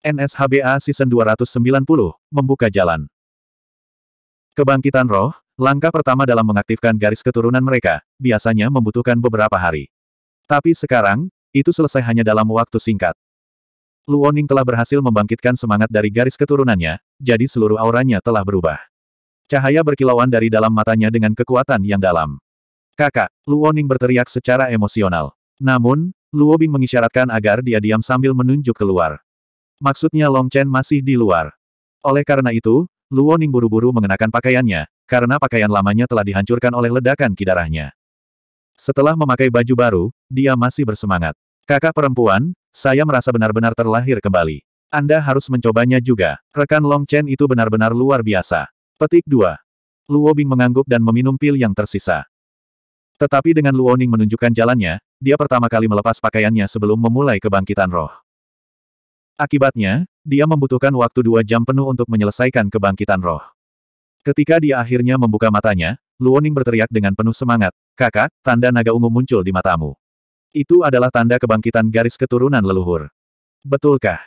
NSHBA Season 290, membuka jalan. Kebangkitan roh, langkah pertama dalam mengaktifkan garis keturunan mereka, biasanya membutuhkan beberapa hari. Tapi sekarang, itu selesai hanya dalam waktu singkat. Luoning telah berhasil membangkitkan semangat dari garis keturunannya, jadi seluruh auranya telah berubah. Cahaya berkilauan dari dalam matanya dengan kekuatan yang dalam. Kakak, Luoning berteriak secara emosional. Namun, Luobing mengisyaratkan agar dia diam sambil menunjuk keluar. Maksudnya Long Chen masih di luar. Oleh karena itu, Luo Ning buru-buru mengenakan pakaiannya, karena pakaian lamanya telah dihancurkan oleh ledakan kidarahnya. Setelah memakai baju baru, dia masih bersemangat. Kakak perempuan, saya merasa benar-benar terlahir kembali. Anda harus mencobanya juga. Rekan Long Chen itu benar-benar luar biasa. Petik 2. Luo Bing mengangguk dan meminum pil yang tersisa. Tetapi dengan Luo Ning menunjukkan jalannya, dia pertama kali melepas pakaiannya sebelum memulai kebangkitan roh. Akibatnya, dia membutuhkan waktu dua jam penuh untuk menyelesaikan kebangkitan roh. Ketika dia akhirnya membuka matanya, Luoning berteriak dengan penuh semangat, Kakak, tanda naga ungu muncul di matamu. Itu adalah tanda kebangkitan garis keturunan leluhur. Betulkah?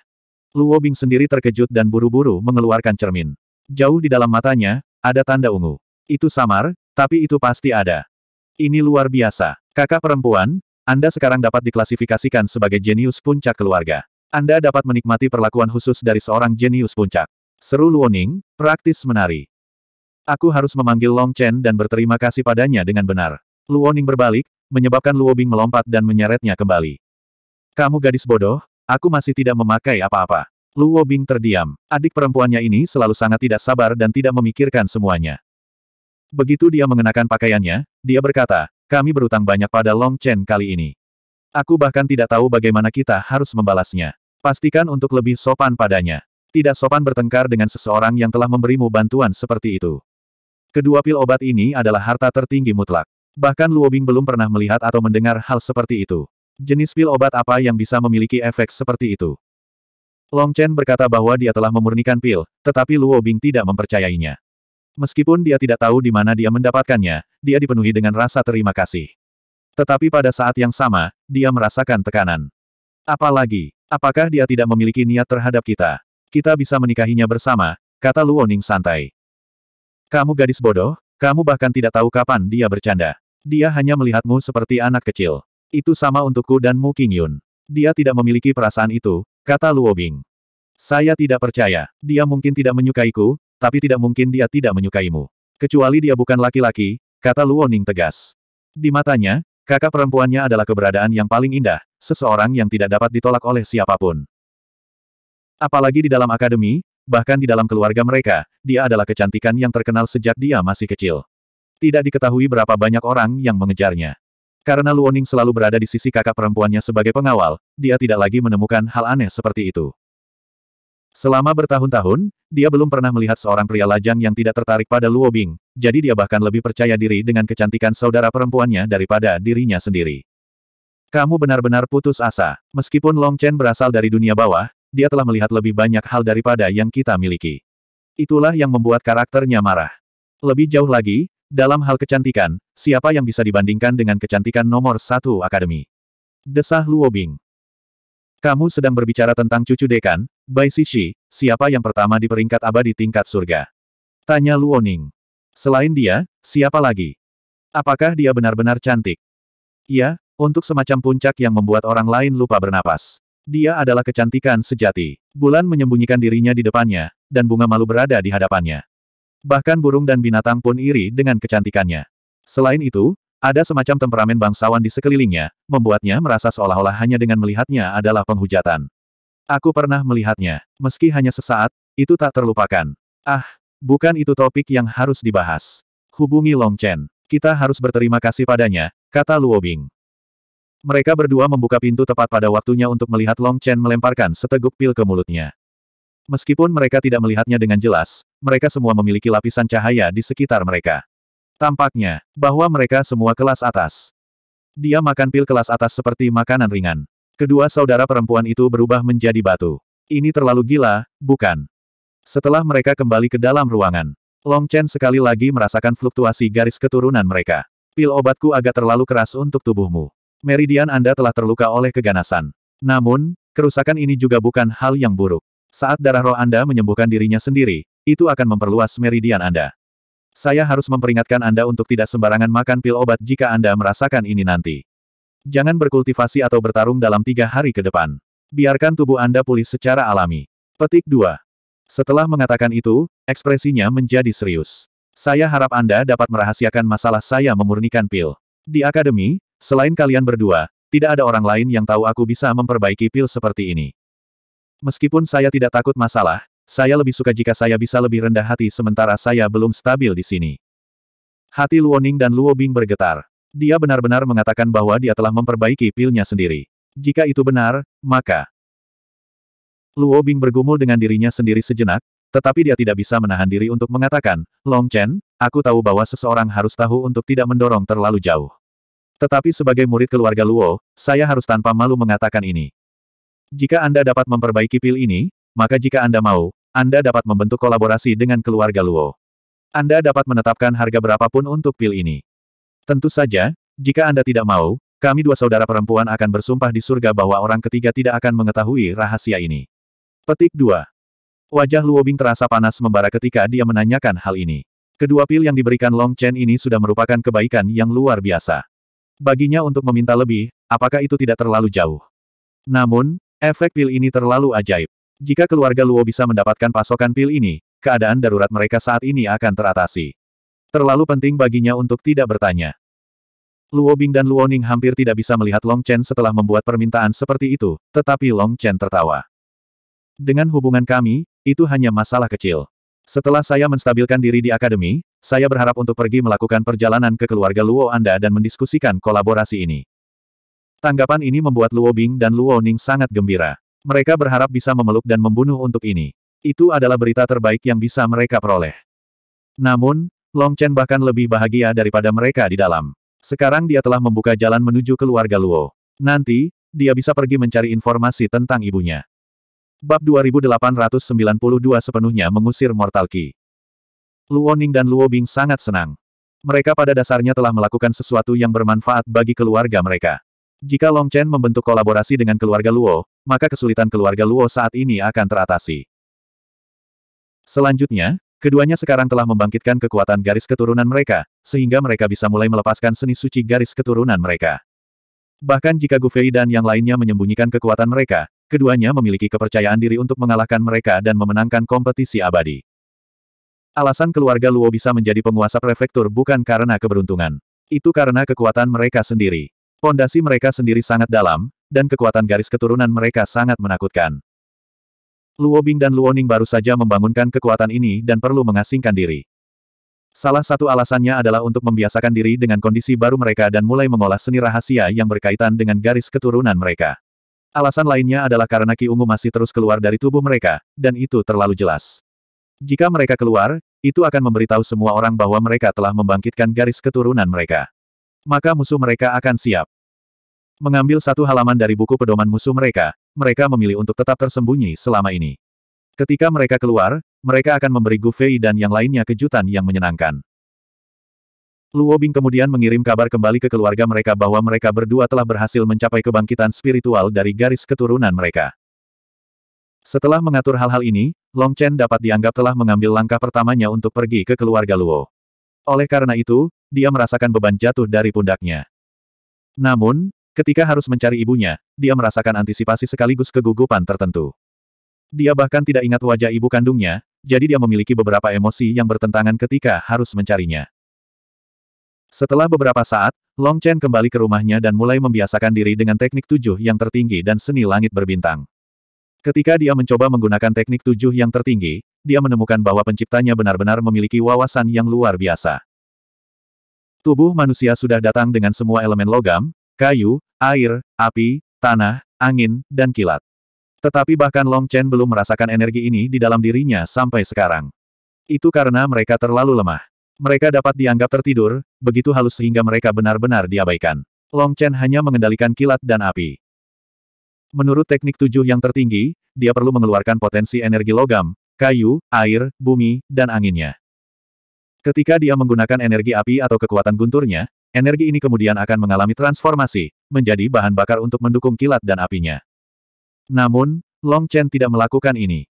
Luo Bing sendiri terkejut dan buru-buru mengeluarkan cermin. Jauh di dalam matanya, ada tanda ungu. Itu samar, tapi itu pasti ada. Ini luar biasa. Kakak perempuan, Anda sekarang dapat diklasifikasikan sebagai jenius puncak keluarga. Anda dapat menikmati perlakuan khusus dari seorang jenius puncak. Seru Luoning, praktis menari. Aku harus memanggil Long Chen dan berterima kasih padanya dengan benar. Luoning berbalik, menyebabkan Luobing melompat dan menyeretnya kembali. Kamu gadis bodoh, aku masih tidak memakai apa-apa. Luobing terdiam. Adik perempuannya ini selalu sangat tidak sabar dan tidak memikirkan semuanya. Begitu dia mengenakan pakaiannya, dia berkata, kami berutang banyak pada Long Chen kali ini. Aku bahkan tidak tahu bagaimana kita harus membalasnya. Pastikan untuk lebih sopan padanya. Tidak sopan bertengkar dengan seseorang yang telah memberimu bantuan seperti itu. Kedua pil obat ini adalah harta tertinggi mutlak. Bahkan Luo Bing belum pernah melihat atau mendengar hal seperti itu. Jenis pil obat apa yang bisa memiliki efek seperti itu? Long Chen berkata bahwa dia telah memurnikan pil, tetapi Luo Bing tidak mempercayainya. Meskipun dia tidak tahu di mana dia mendapatkannya, dia dipenuhi dengan rasa terima kasih. Tetapi pada saat yang sama, dia merasakan tekanan. Apalagi, apakah dia tidak memiliki niat terhadap kita? Kita bisa menikahinya bersama, kata Luoning santai. Kamu gadis bodoh, kamu bahkan tidak tahu kapan dia bercanda. Dia hanya melihatmu seperti anak kecil. Itu sama untukku dan Mu Qingyun. Dia tidak memiliki perasaan itu, kata Luobing. Saya tidak percaya, dia mungkin tidak menyukaiku, tapi tidak mungkin dia tidak menyukaimu. Kecuali dia bukan laki-laki, kata Luoning tegas. Di matanya, Kakak perempuannya adalah keberadaan yang paling indah, seseorang yang tidak dapat ditolak oleh siapapun. Apalagi di dalam akademi, bahkan di dalam keluarga mereka, dia adalah kecantikan yang terkenal sejak dia masih kecil. Tidak diketahui berapa banyak orang yang mengejarnya. Karena Luoning selalu berada di sisi kakak perempuannya sebagai pengawal, dia tidak lagi menemukan hal aneh seperti itu. Selama bertahun-tahun, dia belum pernah melihat seorang pria lajang yang tidak tertarik pada Luo Bing, jadi dia bahkan lebih percaya diri dengan kecantikan saudara perempuannya daripada dirinya sendiri. Kamu benar-benar putus asa. Meskipun Long Chen berasal dari dunia bawah, dia telah melihat lebih banyak hal daripada yang kita miliki. Itulah yang membuat karakternya marah. Lebih jauh lagi, dalam hal kecantikan, siapa yang bisa dibandingkan dengan kecantikan nomor satu akademi? Desah Luo Bing. Kamu sedang berbicara tentang cucu dekan, Bai Sishi, siapa yang pertama di peringkat abadi tingkat surga? Tanya Luoning. Selain dia, siapa lagi? Apakah dia benar-benar cantik? Ya, untuk semacam puncak yang membuat orang lain lupa bernapas. Dia adalah kecantikan sejati. Bulan menyembunyikan dirinya di depannya, dan bunga malu berada di hadapannya. Bahkan burung dan binatang pun iri dengan kecantikannya. Selain itu, ada semacam temperamen bangsawan di sekelilingnya, membuatnya merasa seolah-olah hanya dengan melihatnya adalah penghujatan. Aku pernah melihatnya, meski hanya sesaat, itu tak terlupakan. Ah, bukan itu topik yang harus dibahas. Hubungi Long Chen. Kita harus berterima kasih padanya, kata Luo Bing. Mereka berdua membuka pintu tepat pada waktunya untuk melihat Long Chen melemparkan seteguk pil ke mulutnya. Meskipun mereka tidak melihatnya dengan jelas, mereka semua memiliki lapisan cahaya di sekitar mereka. Tampaknya, bahwa mereka semua kelas atas. Dia makan pil kelas atas seperti makanan ringan. Kedua saudara perempuan itu berubah menjadi batu. Ini terlalu gila, bukan? Setelah mereka kembali ke dalam ruangan, Long Chen sekali lagi merasakan fluktuasi garis keturunan mereka. Pil obatku agak terlalu keras untuk tubuhmu. Meridian Anda telah terluka oleh keganasan. Namun, kerusakan ini juga bukan hal yang buruk. Saat darah roh Anda menyembuhkan dirinya sendiri, itu akan memperluas meridian Anda. Saya harus memperingatkan Anda untuk tidak sembarangan makan pil obat jika Anda merasakan ini nanti. Jangan berkultivasi atau bertarung dalam tiga hari ke depan. Biarkan tubuh Anda pulih secara alami. Petik 2. Setelah mengatakan itu, ekspresinya menjadi serius. Saya harap Anda dapat merahasiakan masalah saya memurnikan pil. Di akademi, selain kalian berdua, tidak ada orang lain yang tahu aku bisa memperbaiki pil seperti ini. Meskipun saya tidak takut masalah, saya lebih suka jika saya bisa lebih rendah hati sementara saya belum stabil di sini. Hati Luoning dan Luo Bing bergetar. Dia benar-benar mengatakan bahwa dia telah memperbaiki pilnya sendiri. Jika itu benar, maka... Luo Bing bergumul dengan dirinya sendiri sejenak, tetapi dia tidak bisa menahan diri untuk mengatakan, Long Chen, aku tahu bahwa seseorang harus tahu untuk tidak mendorong terlalu jauh. Tetapi sebagai murid keluarga Luo, saya harus tanpa malu mengatakan ini. Jika Anda dapat memperbaiki pil ini, maka jika Anda mau, anda dapat membentuk kolaborasi dengan keluarga Luo. Anda dapat menetapkan harga berapapun untuk pil ini. Tentu saja, jika Anda tidak mau, kami dua saudara perempuan akan bersumpah di surga bahwa orang ketiga tidak akan mengetahui rahasia ini. Petik 2. Wajah Luo Bing terasa panas membara ketika dia menanyakan hal ini. Kedua pil yang diberikan Long Chen ini sudah merupakan kebaikan yang luar biasa. Baginya untuk meminta lebih, apakah itu tidak terlalu jauh? Namun, efek pil ini terlalu ajaib. Jika keluarga Luo bisa mendapatkan pasokan pil ini, keadaan darurat mereka saat ini akan teratasi. Terlalu penting baginya untuk tidak bertanya. Luo Bing dan Luo Ning hampir tidak bisa melihat Long Chen setelah membuat permintaan seperti itu, tetapi Long Chen tertawa. Dengan hubungan kami, itu hanya masalah kecil. Setelah saya menstabilkan diri di akademi, saya berharap untuk pergi melakukan perjalanan ke keluarga Luo Anda dan mendiskusikan kolaborasi ini. Tanggapan ini membuat Luo Bing dan Luo Ning sangat gembira. Mereka berharap bisa memeluk dan membunuh untuk ini. Itu adalah berita terbaik yang bisa mereka peroleh. Namun, Long Chen bahkan lebih bahagia daripada mereka di dalam. Sekarang dia telah membuka jalan menuju keluarga Luo. Nanti, dia bisa pergi mencari informasi tentang ibunya. Bab 2892 sepenuhnya mengusir Mortal Ki. Luo Ning dan Luo Bing sangat senang. Mereka pada dasarnya telah melakukan sesuatu yang bermanfaat bagi keluarga mereka. Jika Long Chen membentuk kolaborasi dengan keluarga Luo, maka kesulitan keluarga Luo saat ini akan teratasi. Selanjutnya, keduanya sekarang telah membangkitkan kekuatan garis keturunan mereka, sehingga mereka bisa mulai melepaskan seni suci garis keturunan mereka. Bahkan jika Gu Fei dan yang lainnya menyembunyikan kekuatan mereka, keduanya memiliki kepercayaan diri untuk mengalahkan mereka dan memenangkan kompetisi abadi. Alasan keluarga Luo bisa menjadi penguasa prefektur bukan karena keberuntungan. Itu karena kekuatan mereka sendiri. Pondasi mereka sendiri sangat dalam, dan kekuatan garis keturunan mereka sangat menakutkan. Luobing dan Luoning baru saja membangunkan kekuatan ini dan perlu mengasingkan diri. Salah satu alasannya adalah untuk membiasakan diri dengan kondisi baru mereka dan mulai mengolah seni rahasia yang berkaitan dengan garis keturunan mereka. Alasan lainnya adalah karena Ki Ungu masih terus keluar dari tubuh mereka, dan itu terlalu jelas. Jika mereka keluar, itu akan memberitahu semua orang bahwa mereka telah membangkitkan garis keturunan mereka maka musuh mereka akan siap. Mengambil satu halaman dari buku pedoman musuh mereka, mereka memilih untuk tetap tersembunyi selama ini. Ketika mereka keluar, mereka akan memberi Gu Fei dan yang lainnya kejutan yang menyenangkan. Luo Bing kemudian mengirim kabar kembali ke keluarga mereka bahwa mereka berdua telah berhasil mencapai kebangkitan spiritual dari garis keturunan mereka. Setelah mengatur hal-hal ini, Long Chen dapat dianggap telah mengambil langkah pertamanya untuk pergi ke keluarga Luo. Oleh karena itu, dia merasakan beban jatuh dari pundaknya. Namun, ketika harus mencari ibunya, dia merasakan antisipasi sekaligus kegugupan tertentu. Dia bahkan tidak ingat wajah ibu kandungnya, jadi dia memiliki beberapa emosi yang bertentangan ketika harus mencarinya. Setelah beberapa saat, Long Chen kembali ke rumahnya dan mulai membiasakan diri dengan teknik tujuh yang tertinggi dan seni langit berbintang. Ketika dia mencoba menggunakan teknik tujuh yang tertinggi, dia menemukan bahwa penciptanya benar-benar memiliki wawasan yang luar biasa. Tubuh manusia sudah datang dengan semua elemen logam, kayu, air, api, tanah, angin, dan kilat. Tetapi bahkan Long Chen belum merasakan energi ini di dalam dirinya sampai sekarang. Itu karena mereka terlalu lemah. Mereka dapat dianggap tertidur, begitu halus sehingga mereka benar-benar diabaikan. Long Chen hanya mengendalikan kilat dan api. Menurut teknik tujuh yang tertinggi, dia perlu mengeluarkan potensi energi logam, kayu, air, bumi, dan anginnya. Ketika dia menggunakan energi api atau kekuatan gunturnya, energi ini kemudian akan mengalami transformasi, menjadi bahan bakar untuk mendukung kilat dan apinya. Namun, Long Chen tidak melakukan ini.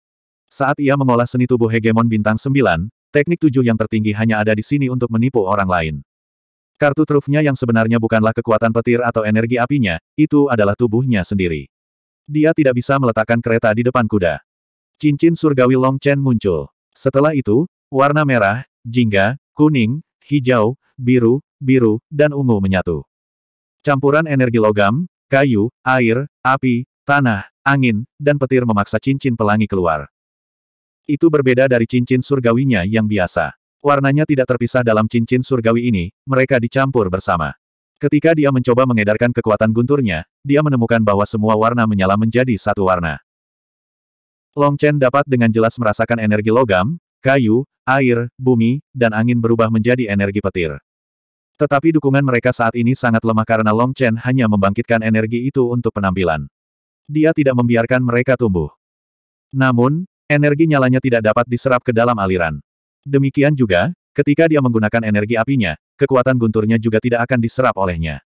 Saat ia mengolah seni tubuh hegemon bintang 9, teknik tujuh yang tertinggi hanya ada di sini untuk menipu orang lain. Kartu trufnya yang sebenarnya bukanlah kekuatan petir atau energi apinya, itu adalah tubuhnya sendiri. Dia tidak bisa meletakkan kereta di depan kuda. Cincin surgawi Long Chen muncul. Setelah itu, warna merah, jingga, kuning, hijau, biru, biru, dan ungu menyatu. Campuran energi logam, kayu, air, api, tanah, angin, dan petir memaksa cincin pelangi keluar. Itu berbeda dari cincin surgawinya yang biasa. Warnanya tidak terpisah dalam cincin surgawi ini, mereka dicampur bersama. Ketika dia mencoba mengedarkan kekuatan gunturnya, dia menemukan bahwa semua warna menyala menjadi satu warna. Long Chen dapat dengan jelas merasakan energi logam, kayu, air, bumi, dan angin berubah menjadi energi petir. Tetapi dukungan mereka saat ini sangat lemah karena Long Chen hanya membangkitkan energi itu untuk penampilan. Dia tidak membiarkan mereka tumbuh. Namun, energi nyalanya tidak dapat diserap ke dalam aliran. Demikian juga, ketika dia menggunakan energi apinya, kekuatan gunturnya juga tidak akan diserap olehnya.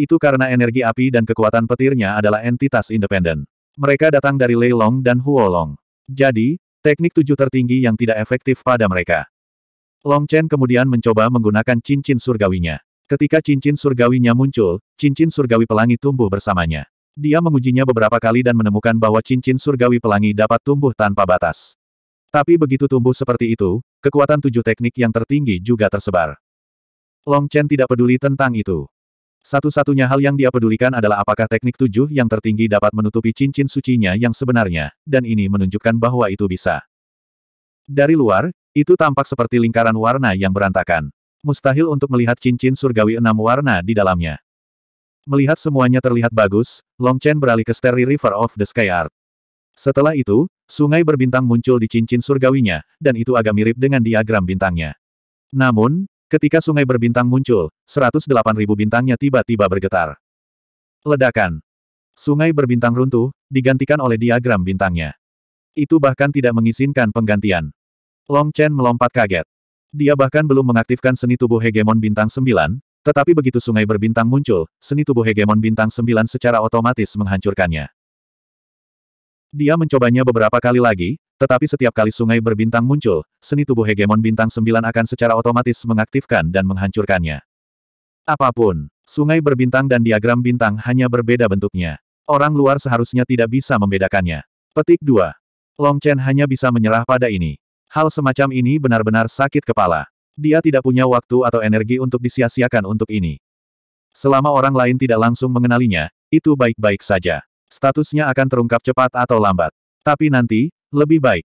Itu karena energi api dan kekuatan petirnya adalah entitas independen. Mereka datang dari Leilong dan Huolong. Jadi, teknik tujuh tertinggi yang tidak efektif pada mereka. Long Chen kemudian mencoba menggunakan cincin surgawinya. Ketika cincin surgawinya muncul, cincin surgawi pelangi tumbuh bersamanya. Dia mengujinya beberapa kali dan menemukan bahwa cincin surgawi pelangi dapat tumbuh tanpa batas. Tapi begitu tumbuh seperti itu, kekuatan tujuh teknik yang tertinggi juga tersebar. Long Chen tidak peduli tentang itu. Satu-satunya hal yang dia pedulikan adalah apakah teknik tujuh yang tertinggi dapat menutupi cincin sucinya yang sebenarnya, dan ini menunjukkan bahwa itu bisa. Dari luar, itu tampak seperti lingkaran warna yang berantakan. Mustahil untuk melihat cincin surgawi enam warna di dalamnya. Melihat semuanya terlihat bagus, Long Chen beralih ke Sterry River of the Sky Art. Setelah itu, sungai berbintang muncul di cincin surgawinya, dan itu agak mirip dengan diagram bintangnya. Namun, Ketika sungai berbintang muncul, ribu bintangnya tiba-tiba bergetar. Ledakan. Sungai berbintang runtuh, digantikan oleh diagram bintangnya. Itu bahkan tidak mengizinkan penggantian. Long Chen melompat kaget. Dia bahkan belum mengaktifkan seni tubuh hegemon bintang 9, tetapi begitu sungai berbintang muncul, seni tubuh hegemon bintang 9 secara otomatis menghancurkannya. Dia mencobanya beberapa kali lagi, tetapi setiap kali sungai berbintang muncul, seni tubuh hegemon bintang sembilan akan secara otomatis mengaktifkan dan menghancurkannya. Apapun, sungai berbintang dan diagram bintang hanya berbeda bentuknya. Orang luar seharusnya tidak bisa membedakannya. Petik 2. Long Chen hanya bisa menyerah pada ini. Hal semacam ini benar-benar sakit kepala. Dia tidak punya waktu atau energi untuk disia-siakan untuk ini. Selama orang lain tidak langsung mengenalinya, itu baik-baik saja. Statusnya akan terungkap cepat atau lambat. Tapi nanti, lebih baik.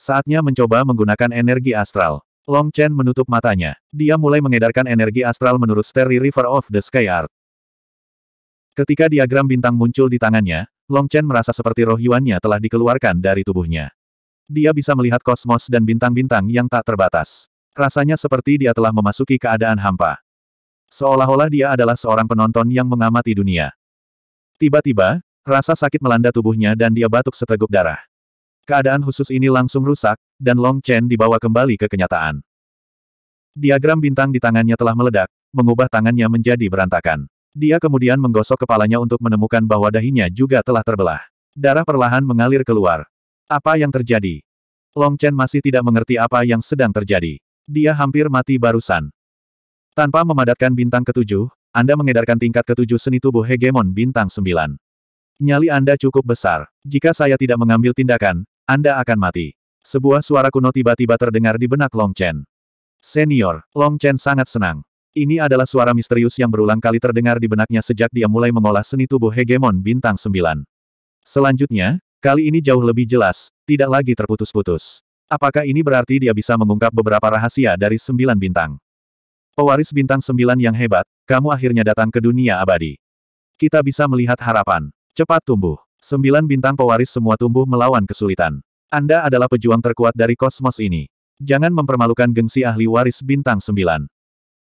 Saatnya mencoba menggunakan energi astral. Long Chen menutup matanya. Dia mulai mengedarkan energi astral menurut Starry River of the Sky Art. Ketika diagram bintang muncul di tangannya, Long Chen merasa seperti roh Yuannya telah dikeluarkan dari tubuhnya. Dia bisa melihat kosmos dan bintang-bintang yang tak terbatas. Rasanya seperti dia telah memasuki keadaan hampa. Seolah-olah dia adalah seorang penonton yang mengamati dunia. Tiba-tiba, Rasa sakit melanda tubuhnya dan dia batuk seteguk darah. Keadaan khusus ini langsung rusak, dan Long Chen dibawa kembali ke kenyataan. Diagram bintang di tangannya telah meledak, mengubah tangannya menjadi berantakan. Dia kemudian menggosok kepalanya untuk menemukan bahwa dahinya juga telah terbelah. Darah perlahan mengalir keluar. Apa yang terjadi? Long Chen masih tidak mengerti apa yang sedang terjadi. Dia hampir mati barusan. Tanpa memadatkan bintang ketujuh, Anda mengedarkan tingkat ketujuh seni tubuh hegemon bintang sembilan. Nyali Anda cukup besar. Jika saya tidak mengambil tindakan, Anda akan mati. Sebuah suara kuno tiba-tiba terdengar di benak Long Chen. Senior, Long Chen sangat senang. Ini adalah suara misterius yang berulang kali terdengar di benaknya sejak dia mulai mengolah seni tubuh hegemon bintang sembilan. Selanjutnya, kali ini jauh lebih jelas, tidak lagi terputus-putus. Apakah ini berarti dia bisa mengungkap beberapa rahasia dari sembilan bintang? Pewaris bintang sembilan yang hebat, kamu akhirnya datang ke dunia abadi. Kita bisa melihat harapan. Cepat tumbuh. Sembilan bintang pewaris semua tumbuh melawan kesulitan. Anda adalah pejuang terkuat dari kosmos ini. Jangan mempermalukan gengsi ahli waris bintang sembilan.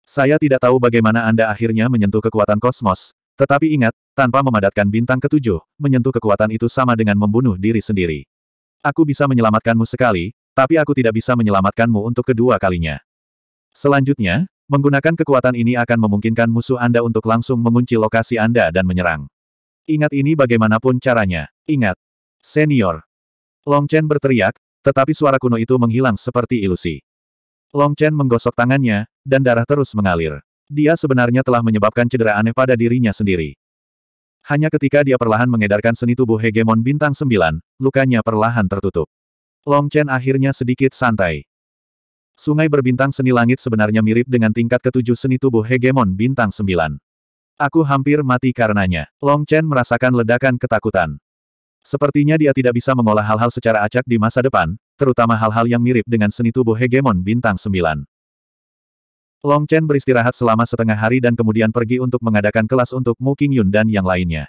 Saya tidak tahu bagaimana Anda akhirnya menyentuh kekuatan kosmos, tetapi ingat, tanpa memadatkan bintang ketujuh, menyentuh kekuatan itu sama dengan membunuh diri sendiri. Aku bisa menyelamatkanmu sekali, tapi aku tidak bisa menyelamatkanmu untuk kedua kalinya. Selanjutnya, menggunakan kekuatan ini akan memungkinkan musuh Anda untuk langsung mengunci lokasi Anda dan menyerang. Ingat ini bagaimanapun caranya. Ingat. Senior. Long Chen berteriak, tetapi suara kuno itu menghilang seperti ilusi. Long Chen menggosok tangannya, dan darah terus mengalir. Dia sebenarnya telah menyebabkan cedera aneh pada dirinya sendiri. Hanya ketika dia perlahan mengedarkan seni tubuh hegemon bintang sembilan, lukanya perlahan tertutup. Long Chen akhirnya sedikit santai. Sungai berbintang seni langit sebenarnya mirip dengan tingkat ketujuh seni tubuh hegemon bintang sembilan. Aku hampir mati karenanya. Long Chen merasakan ledakan ketakutan. Sepertinya dia tidak bisa mengolah hal-hal secara acak di masa depan, terutama hal-hal yang mirip dengan seni tubuh hegemon bintang Sembilan. Long Chen beristirahat selama setengah hari dan kemudian pergi untuk mengadakan kelas untuk Mu Yun dan yang lainnya.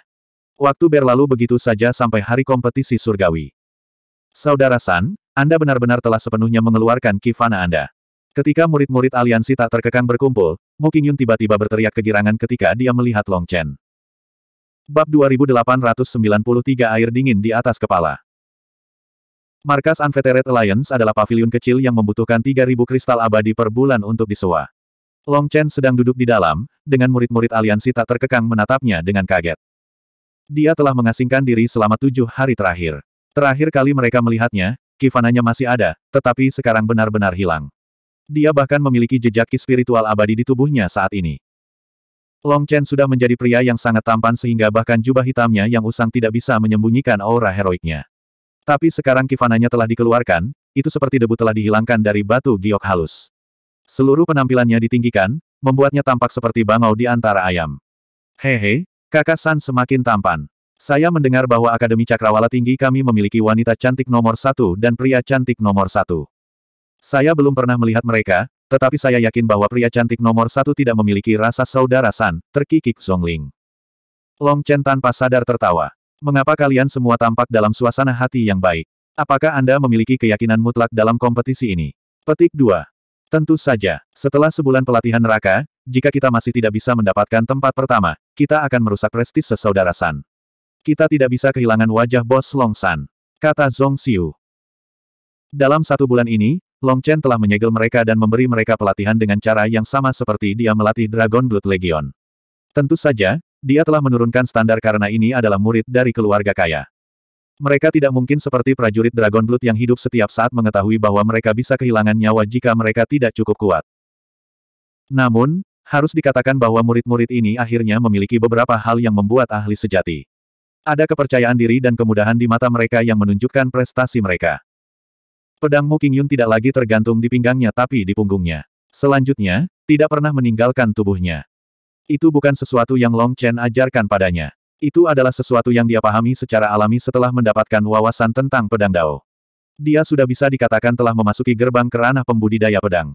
Waktu berlalu begitu saja sampai hari kompetisi surgawi. Saudara San, Anda benar-benar telah sepenuhnya mengeluarkan kifana Anda. Ketika murid-murid aliansi tak terkekang berkumpul, Mu Qingyun tiba-tiba berteriak kegirangan ketika dia melihat Long Chen. Bab 2893 Air Dingin di Atas Kepala Markas Unfettered Alliance adalah pavilion kecil yang membutuhkan 3.000 kristal abadi per bulan untuk disewa. Long Chen sedang duduk di dalam, dengan murid-murid aliansi tak terkekang menatapnya dengan kaget. Dia telah mengasingkan diri selama tujuh hari terakhir. Terakhir kali mereka melihatnya, kifananya masih ada, tetapi sekarang benar-benar hilang. Dia bahkan memiliki jejak spiritual abadi di tubuhnya saat ini. Long Chen sudah menjadi pria yang sangat tampan sehingga bahkan jubah hitamnya yang usang tidak bisa menyembunyikan aura heroiknya. Tapi sekarang kifananya telah dikeluarkan, itu seperti debu telah dihilangkan dari batu giok halus. Seluruh penampilannya ditinggikan, membuatnya tampak seperti bangau di antara ayam. Hehe, kakak San semakin tampan. Saya mendengar bahwa Akademi Cakrawala Tinggi kami memiliki wanita cantik nomor satu dan pria cantik nomor satu. Saya belum pernah melihat mereka, tetapi saya yakin bahwa pria cantik nomor satu tidak memiliki rasa saudara San, terkikik Zhongling. Long Chen tanpa sadar tertawa. Mengapa kalian semua tampak dalam suasana hati yang baik? Apakah Anda memiliki keyakinan mutlak dalam kompetisi ini? Petik 2. Tentu saja, setelah sebulan pelatihan neraka, jika kita masih tidak bisa mendapatkan tempat pertama, kita akan merusak prestise saudara San. Kita tidak bisa kehilangan wajah bos Long San, kata Zhong Xiu. Dalam satu bulan ini, Long Chen telah menyegel mereka dan memberi mereka pelatihan dengan cara yang sama seperti dia melatih Dragon Blood Legion. Tentu saja, dia telah menurunkan standar karena ini adalah murid dari keluarga kaya. Mereka tidak mungkin seperti prajurit Dragon Blood yang hidup setiap saat mengetahui bahwa mereka bisa kehilangan nyawa jika mereka tidak cukup kuat. Namun, harus dikatakan bahwa murid-murid ini akhirnya memiliki beberapa hal yang membuat ahli sejati. Ada kepercayaan diri dan kemudahan di mata mereka yang menunjukkan prestasi mereka. Pedang Mu Qingyun tidak lagi tergantung di pinggangnya tapi di punggungnya. Selanjutnya, tidak pernah meninggalkan tubuhnya. Itu bukan sesuatu yang Long Chen ajarkan padanya. Itu adalah sesuatu yang dia pahami secara alami setelah mendapatkan wawasan tentang pedang Dao. Dia sudah bisa dikatakan telah memasuki gerbang kerana pembudidaya pedang.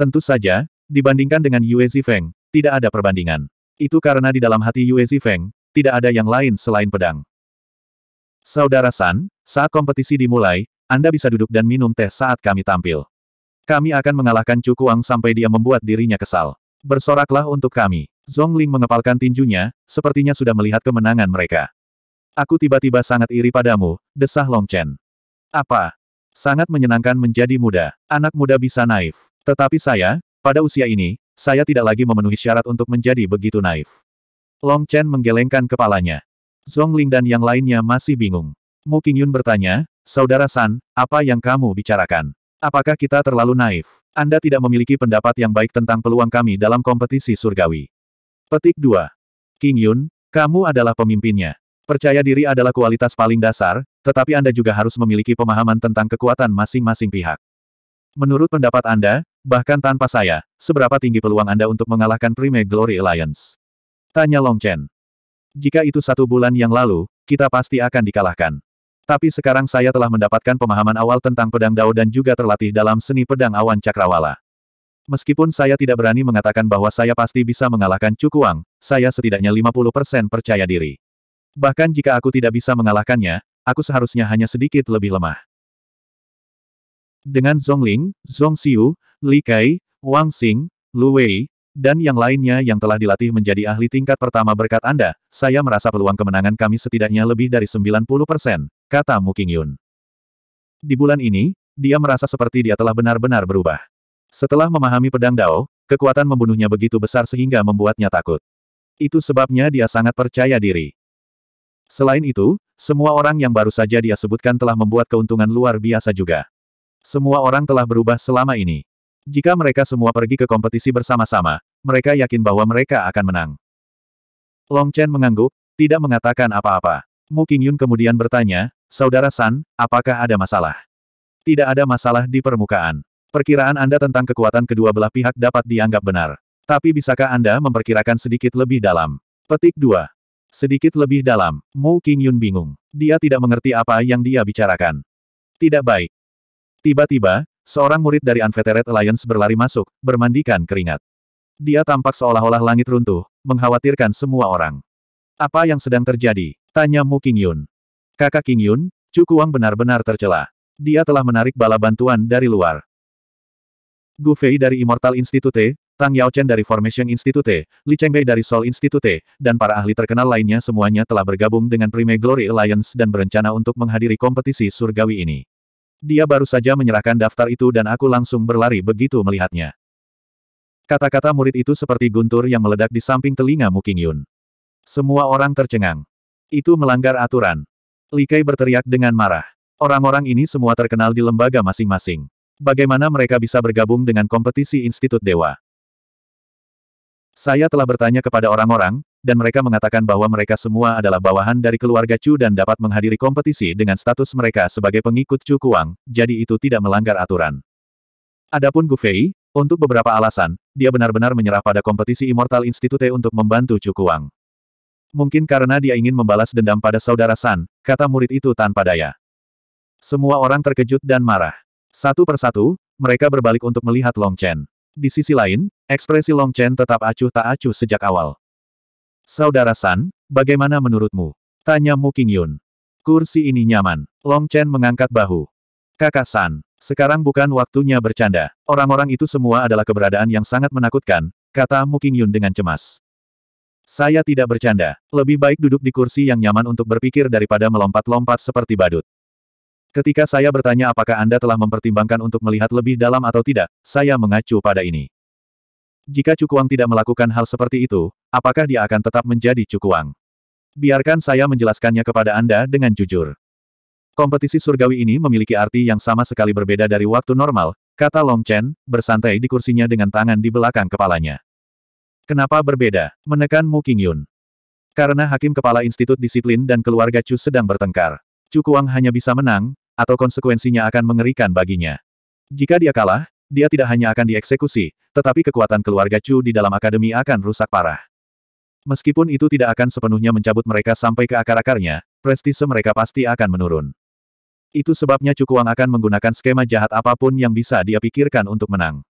Tentu saja, dibandingkan dengan Yue Zifeng, tidak ada perbandingan. Itu karena di dalam hati Yue Zifeng, tidak ada yang lain selain pedang. Saudara San, saat kompetisi dimulai, anda bisa duduk dan minum teh saat kami tampil. Kami akan mengalahkan Cukuang sampai dia membuat dirinya kesal. Bersoraklah untuk kami. Zhong Ling mengepalkan tinjunya, sepertinya sudah melihat kemenangan mereka. Aku tiba-tiba sangat iri padamu, desah Long Chen. Apa? Sangat menyenangkan menjadi muda. Anak muda bisa naif. Tetapi saya, pada usia ini, saya tidak lagi memenuhi syarat untuk menjadi begitu naif. Long Chen menggelengkan kepalanya. Zhong Ling dan yang lainnya masih bingung. Mu Qingyun bertanya, Saudara San, apa yang kamu bicarakan? Apakah kita terlalu naif? Anda tidak memiliki pendapat yang baik tentang peluang kami dalam kompetisi surgawi. Petik 2. King Yun, kamu adalah pemimpinnya. Percaya diri adalah kualitas paling dasar, tetapi Anda juga harus memiliki pemahaman tentang kekuatan masing-masing pihak. Menurut pendapat Anda, bahkan tanpa saya, seberapa tinggi peluang Anda untuk mengalahkan Prime Glory Alliance? Tanya Long Chen. Jika itu satu bulan yang lalu, kita pasti akan dikalahkan. Tapi sekarang saya telah mendapatkan pemahaman awal tentang pedang Dao dan juga terlatih dalam seni pedang awan cakrawala. Meskipun saya tidak berani mengatakan bahwa saya pasti bisa mengalahkan Cukuang, saya setidaknya 50% percaya diri. Bahkan jika aku tidak bisa mengalahkannya, aku seharusnya hanya sedikit lebih lemah. Dengan Zongling, Zong Xiu, Li Kai, Wang Xing, Lu Wei, dan yang lainnya yang telah dilatih menjadi ahli tingkat pertama berkat Anda, saya merasa peluang kemenangan kami setidaknya lebih dari 90 persen, kata Muking Yun. Di bulan ini, dia merasa seperti dia telah benar-benar berubah. Setelah memahami pedang Dao, kekuatan membunuhnya begitu besar sehingga membuatnya takut. Itu sebabnya dia sangat percaya diri. Selain itu, semua orang yang baru saja dia sebutkan telah membuat keuntungan luar biasa juga. Semua orang telah berubah selama ini. Jika mereka semua pergi ke kompetisi bersama-sama, mereka yakin bahwa mereka akan menang. Long Chen mengangguk, tidak mengatakan apa-apa. Mu Qingyun kemudian bertanya, Saudara San, apakah ada masalah? Tidak ada masalah di permukaan. Perkiraan Anda tentang kekuatan kedua belah pihak dapat dianggap benar. Tapi bisakah Anda memperkirakan sedikit lebih dalam? Petik 2. Sedikit lebih dalam, Mu King Yun bingung. Dia tidak mengerti apa yang dia bicarakan. Tidak baik. Tiba-tiba, seorang murid dari Unfettered Alliance berlari masuk, bermandikan keringat. Dia tampak seolah-olah langit runtuh, mengkhawatirkan semua orang. Apa yang sedang terjadi? Tanya Mu King Yun. Kakak King Yun, Cukuang benar-benar tercela. Dia telah menarik bala bantuan dari luar. Gu Fei dari Immortal Institute, Tang Yaochen dari Formation Institute, Li Chengbei dari Soul Institute, dan para ahli terkenal lainnya semuanya telah bergabung dengan Prime Glory Alliance dan berencana untuk menghadiri kompetisi surgawi ini. Dia baru saja menyerahkan daftar itu dan aku langsung berlari begitu melihatnya. Kata-kata murid itu seperti guntur yang meledak di samping telinga Mu King Yun. Semua orang tercengang. Itu melanggar aturan. Li Kai berteriak dengan marah. Orang-orang ini semua terkenal di lembaga masing-masing. Bagaimana mereka bisa bergabung dengan kompetisi Institut Dewa? Saya telah bertanya kepada orang-orang, dan mereka mengatakan bahwa mereka semua adalah bawahan dari keluarga Chu dan dapat menghadiri kompetisi dengan status mereka sebagai pengikut Chu Kuang, jadi itu tidak melanggar aturan. Adapun Gu Fei, untuk beberapa alasan, dia benar-benar menyerah pada kompetisi Immortal Institute untuk membantu Chu Kuang. Mungkin karena dia ingin membalas dendam pada saudara San, kata murid itu tanpa daya. Semua orang terkejut dan marah. Satu persatu, mereka berbalik untuk melihat Long Chen. Di sisi lain, ekspresi Long Chen tetap acuh tak acuh sejak awal. Saudara San, bagaimana menurutmu? Tanya Mu Yun. Kursi ini nyaman. Long Chen mengangkat bahu. Kakak San, sekarang bukan waktunya bercanda. Orang-orang itu semua adalah keberadaan yang sangat menakutkan, kata Mu Yun dengan cemas. Saya tidak bercanda. Lebih baik duduk di kursi yang nyaman untuk berpikir daripada melompat-lompat seperti badut. Ketika saya bertanya apakah Anda telah mempertimbangkan untuk melihat lebih dalam atau tidak, saya mengacu pada ini. Jika Cukuang tidak melakukan hal seperti itu, apakah dia akan tetap menjadi Cukuang? Biarkan saya menjelaskannya kepada Anda dengan jujur. Kompetisi surgawi ini memiliki arti yang sama sekali berbeda dari waktu normal, kata Long Chen, bersantai di kursinya dengan tangan di belakang kepalanya. Kenapa berbeda? Menekan Mu Qingyun. Karena Hakim Kepala Institut Disiplin dan keluarga Chu sedang bertengkar. Chu Kuang hanya bisa menang, atau konsekuensinya akan mengerikan baginya. Jika dia kalah, dia tidak hanya akan dieksekusi, tetapi kekuatan keluarga Chu di dalam akademi akan rusak parah. Meskipun itu tidak akan sepenuhnya mencabut mereka sampai ke akar-akarnya, prestise mereka pasti akan menurun. Itu sebabnya Chu Kuang akan menggunakan skema jahat apapun yang bisa dia pikirkan untuk menang.